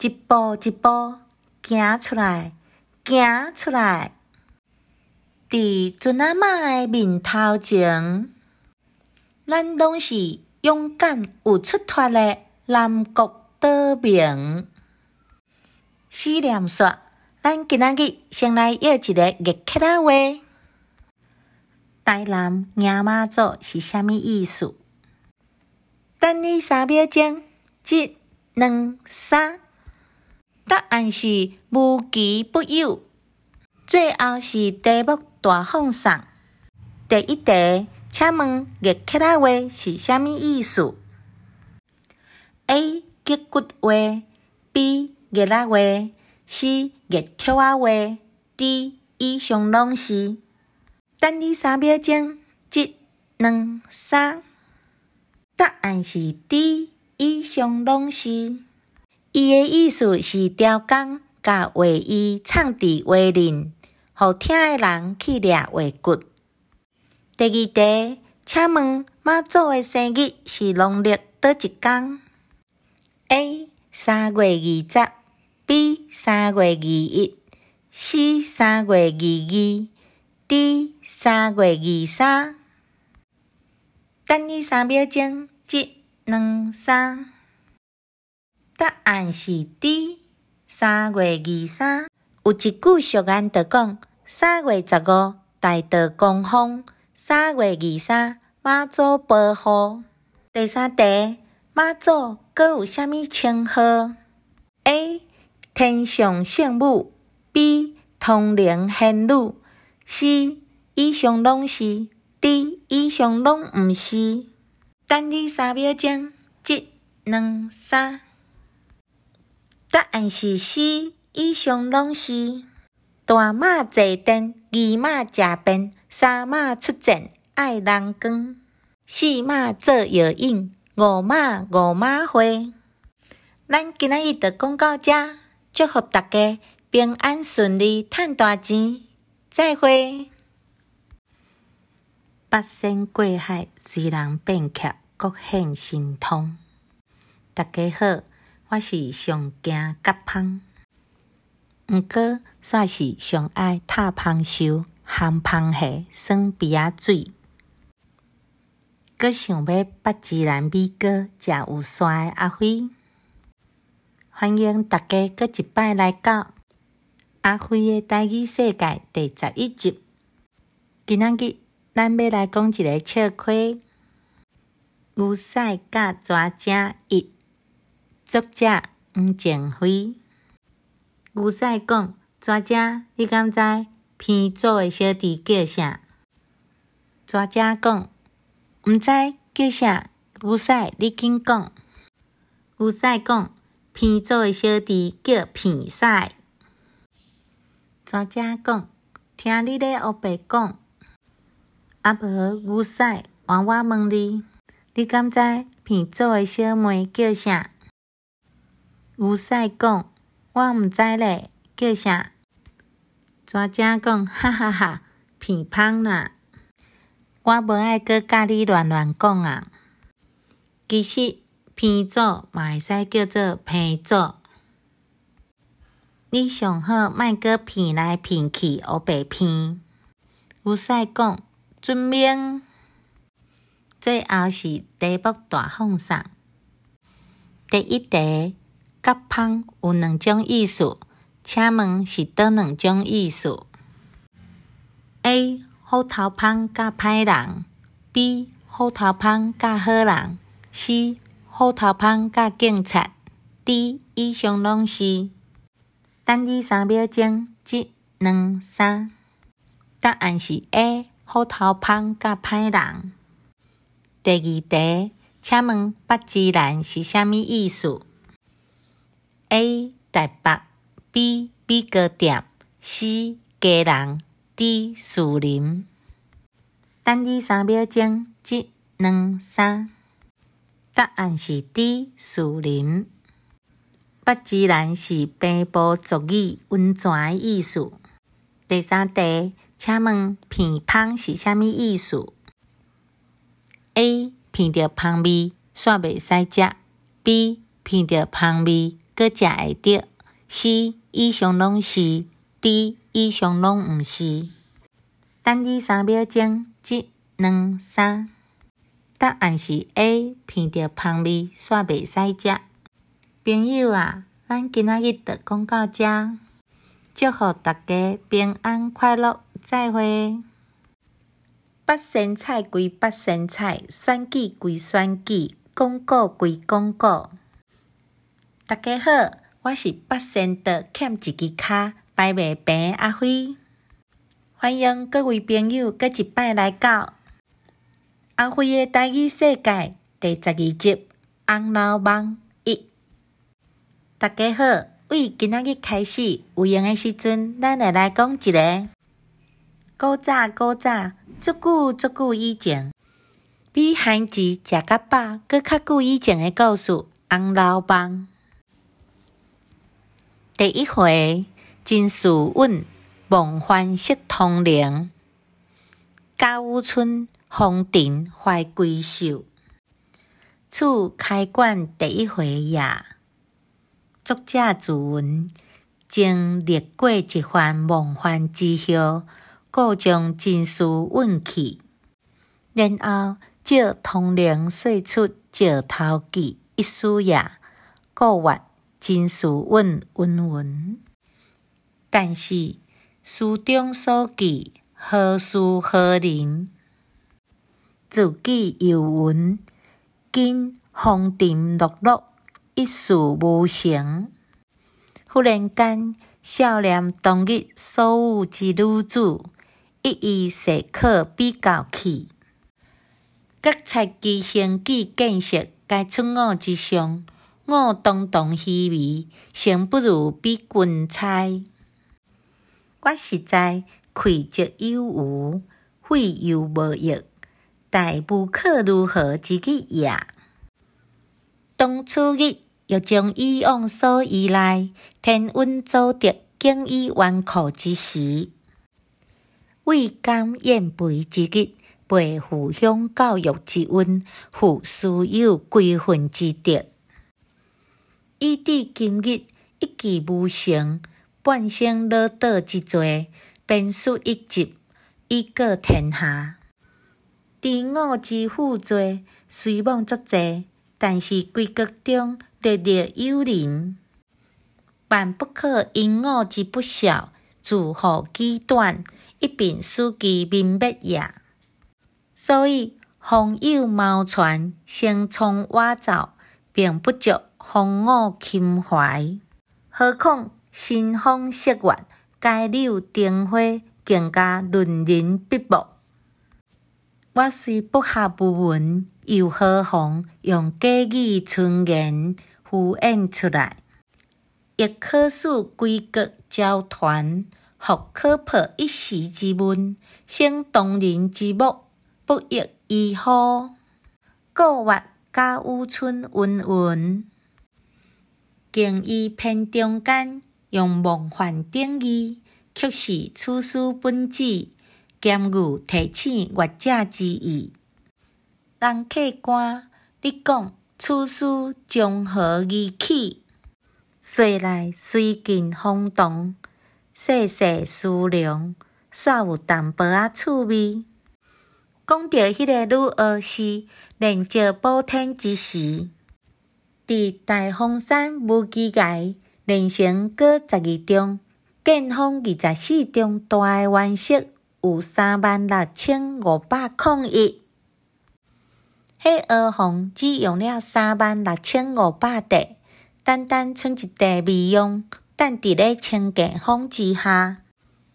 一步一步行出来，行出来，伫船阿嬷个面头前，咱拢是。勇敢有出脱的南国得名。思念说，咱今仔日先来约一个日起来。话。大南牛妈祖是啥物意思？等你三秒钟，一、二、三。答案是无奇不有。最后是题目大放送，第一题。请问热克那话是甚物意思？A. 结骨话 B. 热那话 C. 热气啊话 D. 以上拢是。等你三秒钟，一、二、三。答案是 D，以上拢是。伊的意思是雕工甲画师创伫画人，互听的人去抓画骨。第二题，请问妈祖的生日是农历叨一天 a 三月二十 B. 三月二一 C. 三月二二 D. 三月二三。等你三秒钟，一、二、三。答案是 D，三月二三。有一句俗言在讲：三月十五大道光风。三月二三，妈祖保护。第三题，妈祖阁有啥物称号？A. 天上圣母，B. 通灵仙女，C. 以上拢是，D. 以上拢毋是。等你三秒钟，一、两、三。答案是 C，以上拢是。大马坐等。二马食饭，三马出阵爱人光，四马做药引，五马五马花。咱今仔日就讲到遮，祝福大家平安顺利，赚大钱。再会。八仙过海，随人便客，各显神通。大家好，我是上惊甲芳。毋过，煞是上爱踏芳树、烘芳虾、蒜鼻仔水，阁想要百自然美过、食有山诶阿飞，欢迎大家阁一摆来到阿飞诶呆趣世界第十一集。今仔日咱要来讲一个笑话，《牛仔甲蛇匠》，一作者黄静辉。牛屎讲：“作者，你敢知鼻祖诶小弟叫啥？”作者讲：“毋知，叫啥？”牛屎，你紧讲。牛屎讲：“鼻祖诶小弟叫鼻屎。”作者讲：“听你咧乌白讲，啊无牛屎，换我问你，你敢知鼻祖诶小妹叫啥？”牛屎讲。我毋知咧，叫啥？作正讲，哈哈哈，鼻芳啦！我无爱阁甲你乱乱讲啊。其实鼻祖嘛会使叫做片祖。你上好莫阁鼻来鼻去，黑白片。有赛讲，准命。最后是底部大放送，第一题。甲芳有两种意思，请问是倒两种意思？A. 虎头芳佮歹人，B. 虎头芳佮好人，C. 虎头芳佮警察，D. 以上拢是。等你三秒钟，一、二、三。答案是 A. 虎头芳佮歹人。第二题，请问八字兰是虾米意思？A 台北，B 比格店，C 家人，D 树林。等你三秒钟，即两三。答案是 D 树林。八芝兰是北部俗语温泉的意思。第三题，请问“鼻芳”是啥物意思？A 鼻着芳味，煞袂使食。B 鼻着芳味。阁食会着？是以上拢是，D 以上拢毋是。等你三秒钟，一、二、三。答案是 A，闻着芳味煞袂使食。朋友啊，咱今仔日着讲到遮，祝福大家平安快乐，再会。八仙菜归八仙菜，选举归选举，广告归广告。大家好，我是八仙的欠一支卡摆未平阿辉，欢迎各位朋友搁一摆来到阿辉的代志世界第十二集《红楼梦》一。大家好，为今仔日开始，有闲的时阵，咱来来讲一个古早古早足久足久以前，比番薯食甲饱佫较久以前的故事《红楼梦》。第一回，真事问，梦幻识通灵。贾屋村风亭怀闺秀，此开馆第一回也。作者自文，经历过一番梦幻之后，故将真事运起。然后借通灵写出石头记一书也。故曰。真是阮温文。但是书中所记何事何人，字句犹闻，今风尘碌碌，一事无成。忽然间，少年当日所有之女子，一一细考比较去，各察其行，计建识，该村屋之上。我东东虚微，胜不如比君差。我实在愧疚有无，悔犹无益。待不可如何之日也？当初日欲将以往所依赖，天恩造德，敬以顽苦之时，未敢厌肥之日，备父兄教育之恩，付师友规训之德。以至今日，一骑无成，半生老道之罪，便数一集，以过天下。第五之负罪虽望足多，但是规矩中，日日有人，万不可因五之不孝，自乎己断，一并疏其名灭也。所以，风有猫传，生葱挖枣，并不足。风雨情怀，何况新风色月，街柳灯花，更加润人笔墨。我虽不学不文，又何妨用假语春言敷衍出来？一可使归国交团，复可破一时之闷，胜动人之目，不亦已乎？故月家乌村温温。经伊篇中间用梦幻定义，却是此书本质，兼有提醒阅者之意。人客官，你讲此书从何而起？岁来虽近风动，细细思量，煞有淡薄仔趣味。讲着迄个女儿士连着补天之时。伫大峰山无极界，连成过十二中，建方二十四中，大诶原石有三万六千五百零一。迄个方只用了三万六千五百块，单单剩一块未用，但伫咧清净方之下，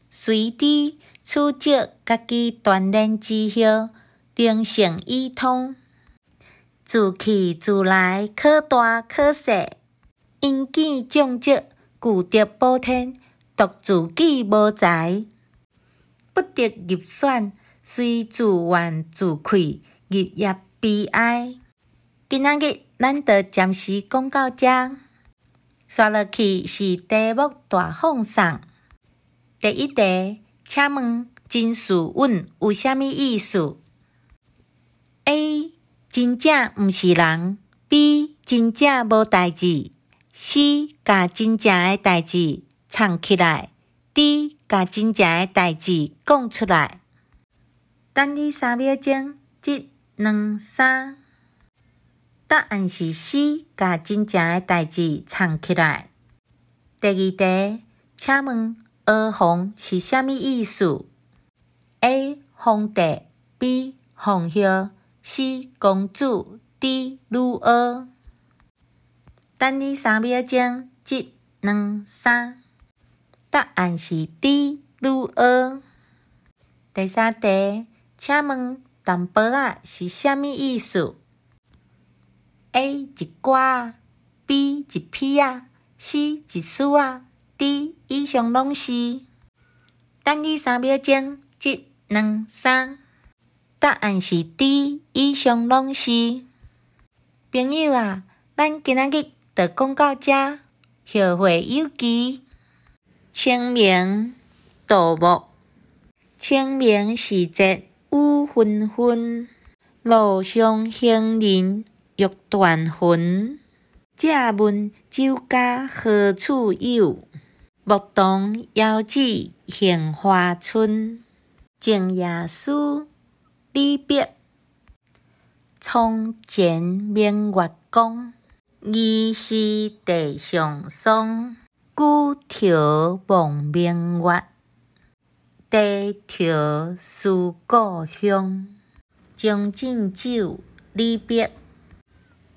随滴、处石家己断刃之效，定成一通。自去自来，可大可小，因见众少，故得保天。独自己无才，不得入选，虽自怨自愧，日夜悲哀。今仔日咱着暂时讲到遮，刷落去是题目大放送。第一题，请问“真善稳”有啥物意思？A 真正毋是人，B 真正无代志，C 甲真正诶代志藏起来，D 甲真正诶代志讲出来。等你三秒钟，即两三。答案是 C 甲真正诶代志藏起来。第二题，请问“阿红”是虾物意思？A 红的，B 红叶。《西公主》D 女鹅，等你三秒钟，一、两、三，答案是 D 女鹅。第三题，请问“淡薄啊”是甚物意思？A 一寡 b 一屁啊，C 一丝啊，D 以上拢是。等你三秒钟，一、两、三。答案是 D，以上拢是。朋友啊，咱今仔日着讲到遮，后会有期。清明杜牧：清明时节雨纷纷，路上行人欲断魂。借问酒家何处有？牧童遥指杏花村。静夜思。离别，窗前明月光，疑是地上霜。举头望明月，低头思故乡。将进酒，离别，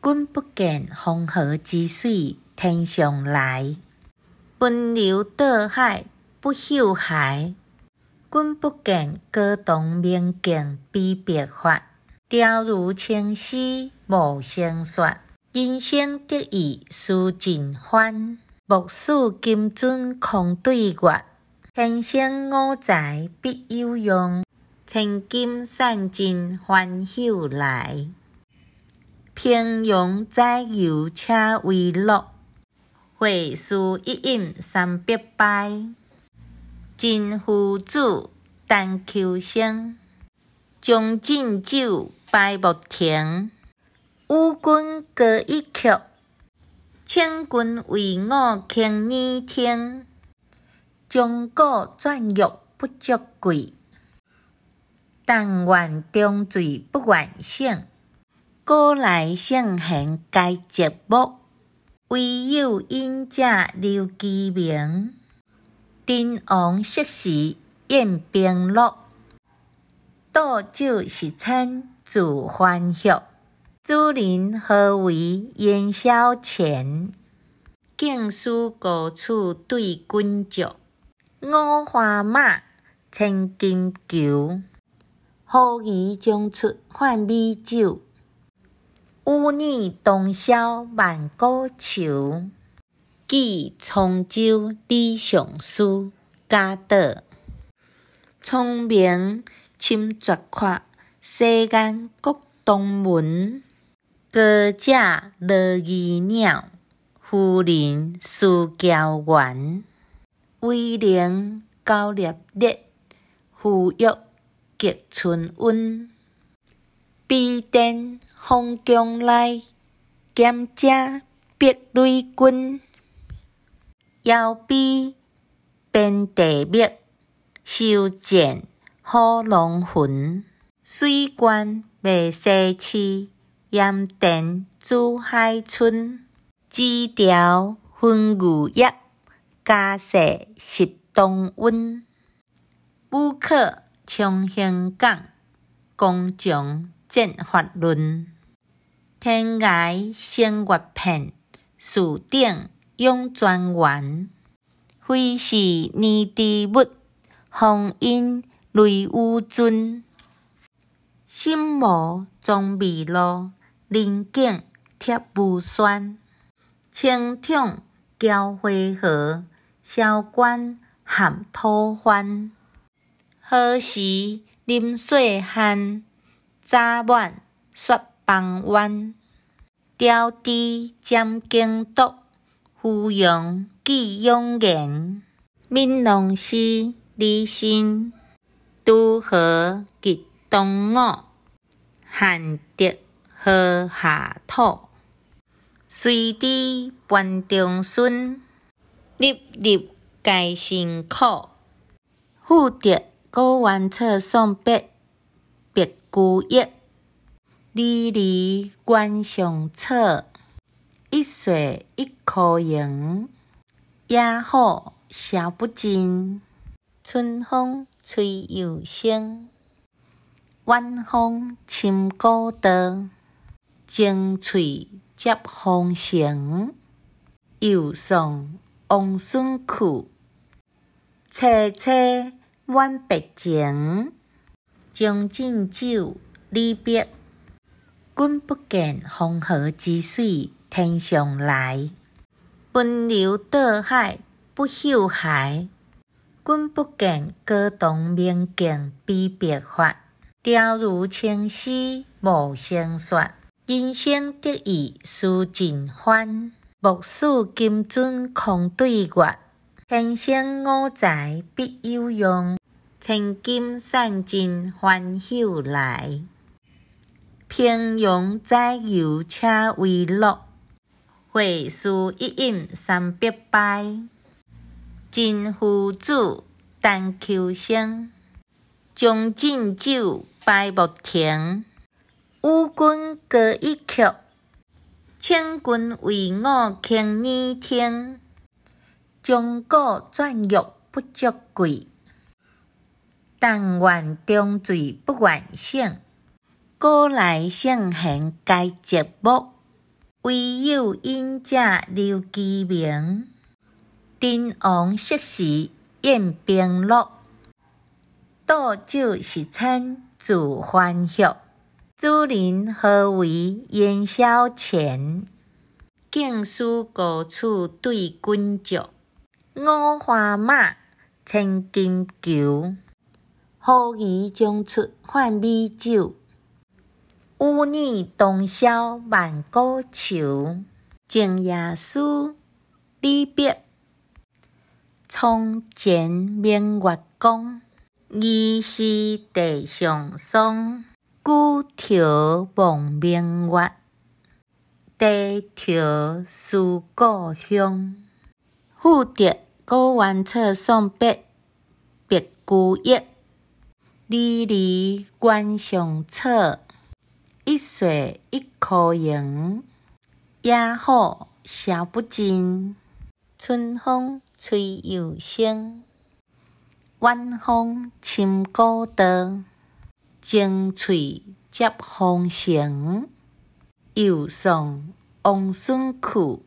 君不见黄河之水天上来，奔流到海不复还。君不见，高堂明镜悲白发，朝如青丝暮成雪。人生得意须尽欢，莫使金樽空对月。天生我材，必有用。千金散尽还复来。烹羊宰牛且为乐，会须一饮三百杯。金夫子，丹丘生，将进酒，杯莫停。与君歌一曲，请君为我倾耳听。钟鼓馔玉不足贵，但愿长醉不愿醒。古来圣贤皆寂寞，惟有饮者留其名。丁王昔时宴平乐，斗酒十千恣欢谑。主人何为言少钱？径须沽取对君酌。五花马，千金裘，呼儿将出换美酒，与尔同销万古愁。寄沧州李尚书，家道聪明深绝阔，世间各同文。高者乐于鸟，夫人思娇园。威灵高烈烈，富玉结春温。闭店风中来，剑者别累君。腰背边地密，修剪好龙魂。水关未西去，盐田珠海村。枝条分五叶，家世十冬温。武课称行讲，公程正法论。天涯生月片，树顶。永泉源，非是泥地物，弘因雷雨尊。心无装秽路灵境铁无酸。青藤交花河，萧管含土欢。何时临水寒？早晚雪傍晚，雕之占惊毒。芙蓉寄永言，悯农诗李绅。都河及东午，汉德河下土。谁知盘中孙，粒粒皆辛苦。复得故原策送别，别孤叶。离离关上草。一水一枯荣，野火烧不尽，春风吹又生。晚风侵古道，晴翠接荒城。又送王孙去，萋萋满别情。将进酒，离别，君不见，黄河之水。天上来，奔流到海不复还。君不见高堂明镜悲白发，朝如青丝暮成雪。人生得意须尽欢，莫使金樽空对月。天生我材，必有用。千金散尽还复来。烹羊宰牛且为乐。会须一饮三百杯，岑夫子，丹丘生，将进酒，杯莫停。与君歌一曲，请君为我倾耳听。钟鼓馔玉不足贵，但愿长醉不愿醒。古来圣贤皆寂寞。唯有饮者留其名。陈王昔时宴平乐，斗酒十千恣欢谑。主人何为言少钱？径须沽取对君酌。五花马，千金裘，呼儿将出换美酒。有鸟同宵万古愁。静夜思，李白。床前明月光，疑是地上霜。举头望明月，低头思故乡。赋得古原草送别，别居一，离离原上草。一岁一颗荣，野火烧不尽，春风吹又生。晚风侵古道，晴翠接风城。又送王孙去，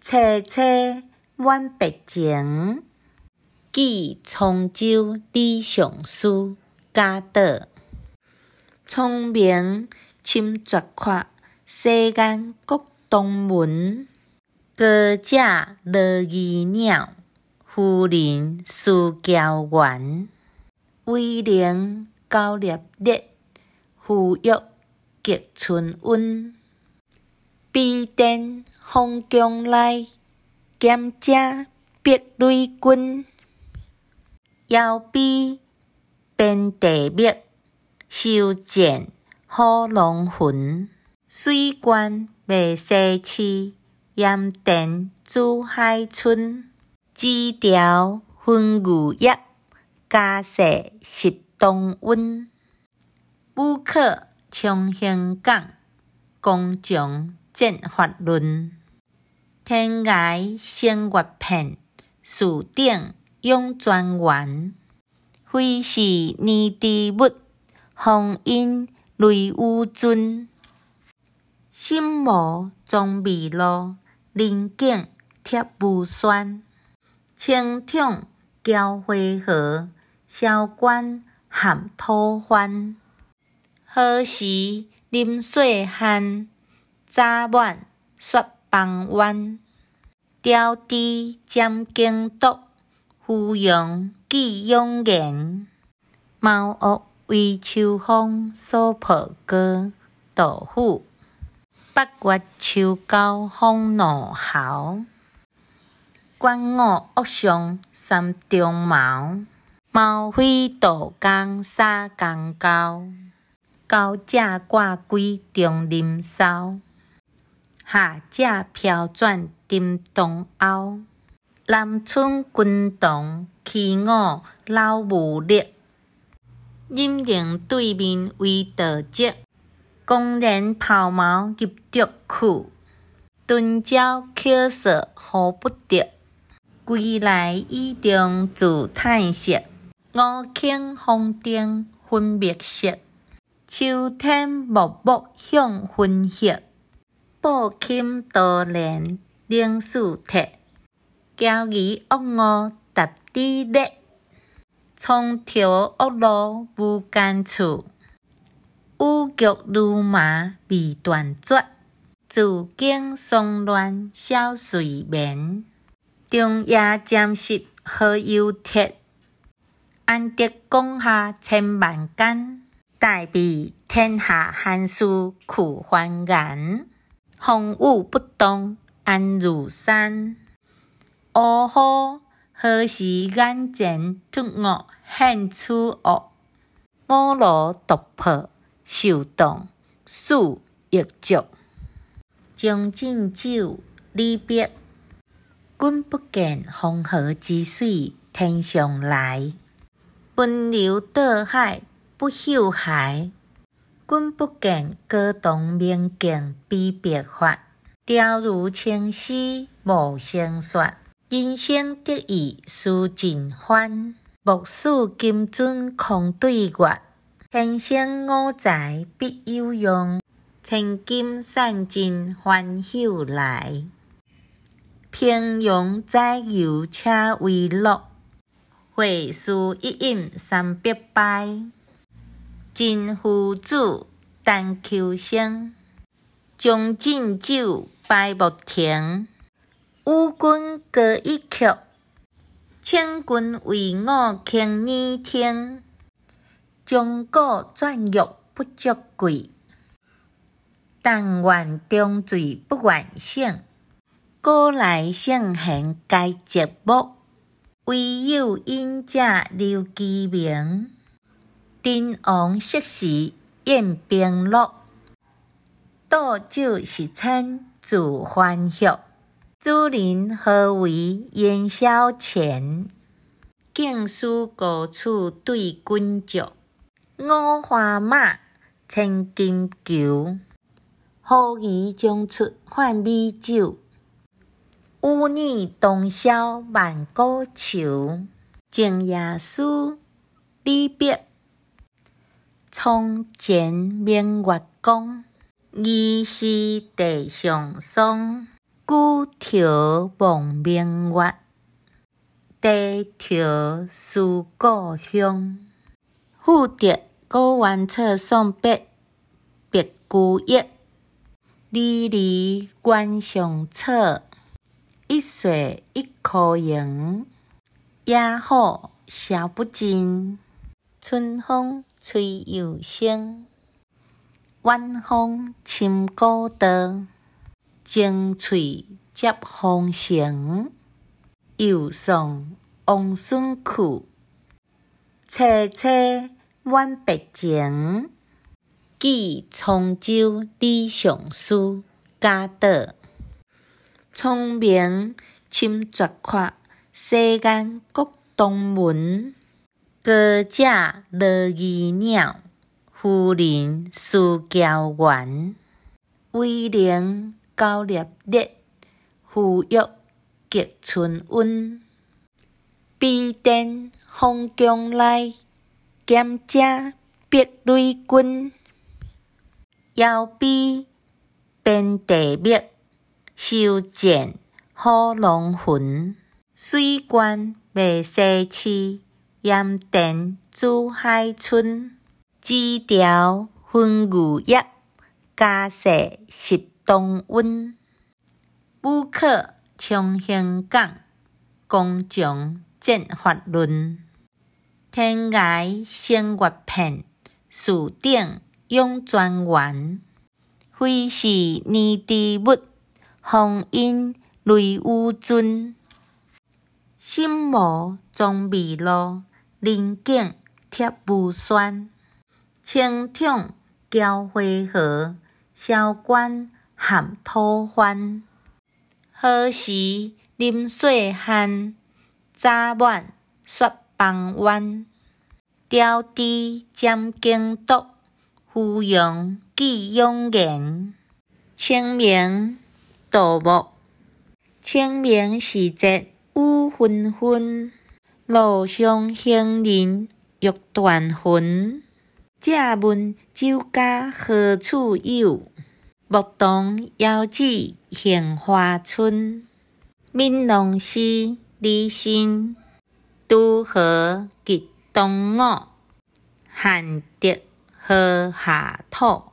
萋萋满别情。寄《沧酒》李常书贾岛。聪明深绝阔，世间各同闻。歌者乐于鸟，夫人思娇猿。威灵高烈烈，富育极春温。碧灯风中来，兼者别泪君。腰卑遍地灭。修剑火龙魂，水关未西市，盐田珠海村，枝条分五叶，家世十冬温。舞客冲香港，工匠进法轮。天涯生月片，树顶涌泉源。非是泥地物。红音累雨尊，心无装迷路，林景贴雾酸。青蜓交花荷，萧关含土欢。何时临水寒，早晚雪傍湾。雕枝江惊渡，芙蓉寄永年。猫屋。微秋风，数破歌，杜甫。八月秋高风怒号，关我恶上三中茅。茅飞渡江三江高，高者挂罥长林梢，下者飘转叮咚坳。南村军童欺我老无力。认定对面为盗贼，公然抛锚入竹区，遁鸟巧舌呼不得。归来意中自叹息，五顷荒田分灭色，秋天漠漠向昏黑。布衾多年冷似铁，交儿恶卧达里裂。苍条恶路无间处，舞句如麻未断绝。自经松乱消睡眠，中夜占时何由贴，安得广厦千万间，大庇天下寒士俱欢颜。风雨不动安如山。乌呼！何时眼前突兀汉初恶，五罗独破，受冻死亦足。将进酒，李白。君不见，黄河之水天上来，奔流到海不复还。君不见，高堂明镜悲白发，朝如青丝暮成雪。人生得意须尽欢。莫使金樽空对月，天生五材，必有用。千金散尽还复来，烹羊宰牛且为乐，会须一饮三百杯。岑夫子，丹丘生，将进酒，杯莫停。与君歌一曲。请君为我倾耳听，钟鼓馔玉不足贵。但愿长醉不愿醒，古来圣贤皆寂寞。惟有饮者留其名。陈王昔时宴平乐，斗酒十千恣欢谑。主人何为言少钱，径须沽取对君酌。五花马，千金裘，呼儿将出换美酒，与尔同销万古愁。静夜思，李白。床前明月光，疑是地上霜。举头望明月，低头思故乡。赋得《古原侧送别》别居一，离离关上册，一岁一枯荣。野火烧不尽，春风吹又生。晚风侵古道。精粹接风行，又送王孙去。萋萋满别情。寄《沧洲》李尚书，家道。聪明深绝块，世间各东门。高者乐于鸟，夫人思娇猿。魏灵。九粒烈，富摇结春温；碧尘风中来，剑者碧蕊滚。腰臂边地灭，手剑火龙魂。水关未西市，盐田珠海村。枝条分五叶，家世十。东温，武克清心港，公程正法轮；天涯生月片，树顶永泉源。非是泥之物，方音雷雨尊。心无装迷路，林境贴乌酸。青藤交花合，萧关。含土欢，何时临小寒？早晚雪傍晚，雕之将经毒，芙蓉寄永言。清明，杜牧。清明时节雨纷纷，路上行人欲断魂。借问酒家何处有？牧童遥指杏花村。悯农诗李绅，锄禾日当午，汗滴禾下土。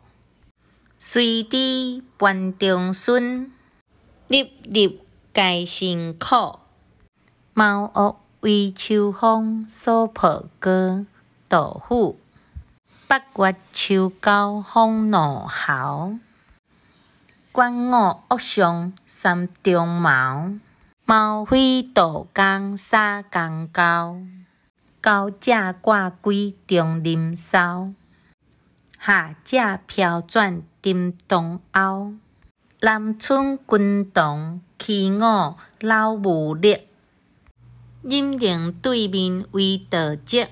谁知盘中餐，粒粒皆辛苦。猫屋为秋风所破歌，杜甫。八月秋高风怒号。观我屋上三重茅，茅飞渡江三江高，高者挂归重林梢，下者飘转金铜坳。南村群童欺我老无力，忍能对面为道贼，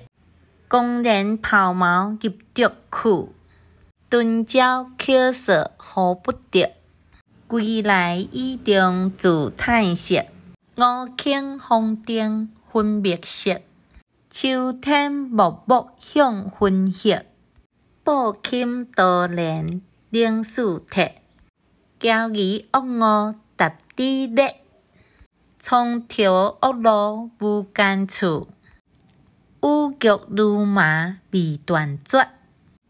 公然抛茅入竹去，唇鸟口燥何不得。归来意中自叹息，五顷枫灯分灭色，秋天漠漠向昏黑。布衾多年冷似铁，娇儿恶卧踏里裂。床条屋漏无干处，雨脚如麻未断绝。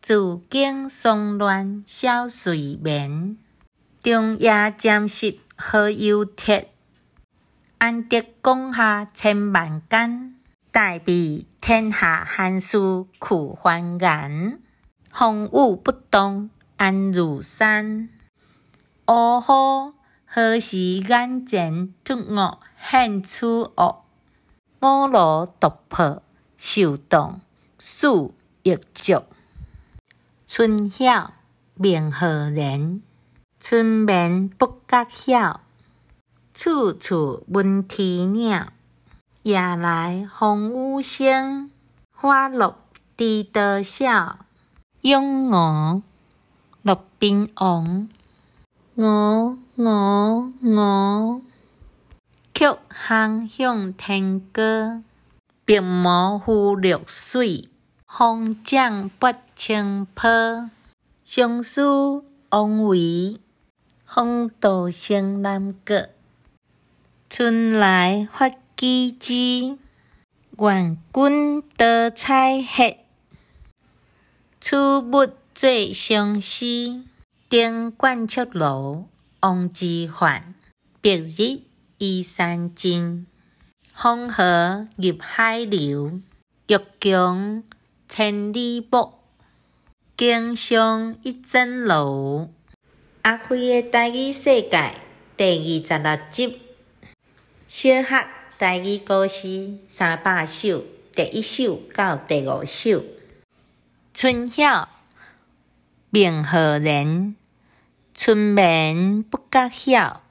自经丧乱少睡眠。中夜暂时何由彻？安得广厦千万间，大庇天下寒士俱欢颜。风雨不动安如山。乌呼！何时眼前突兀现此屋？吾庐独破受冻死亦足。春晓，孟浩然。春眠不觉晓，处处闻啼鸟。夜来风雨声，花落知多少。《咏鹅》骆宾王。鹅，鹅，鹅，曲项向天歌。白毛浮绿水，红掌拨清波。《相思》王维。风度生南国，春来发几枝。愿君多采撷，此物最相思。登鹳雀楼，王之涣。白日依山尽，黄河入海流。欲穷千里目，更上一层楼。阿飞的《代语世界》第二十六集，《小学代语故事三百首》第一首到第五首：春晓，孟浩然。春眠不觉晓，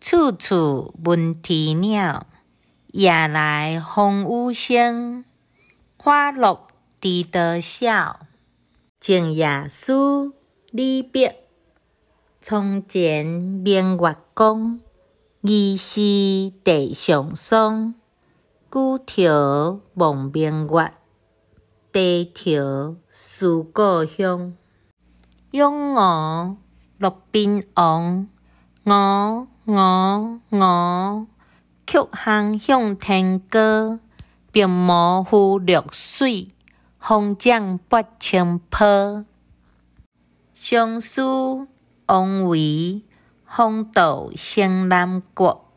处处闻啼鸟。夜来风雨声，花落知多少。静夜思，李白。从前明月光，疑是地上霜。举头望明月，低头思故乡。咏鹅，骆宾王。鹅，鹅，鹅，曲项向天歌。白毛浮绿水，红掌拨清波。相思。王维，红豆生南国，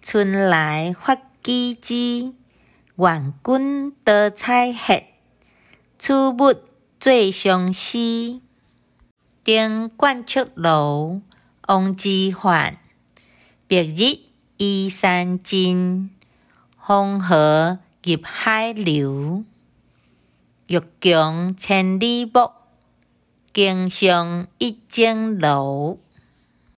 春来发几枝。愿君多采撷，此物最相思。登鹳雀楼，王之涣。白日依山尽，黄河入海流。欲穷千里目。经上一层楼。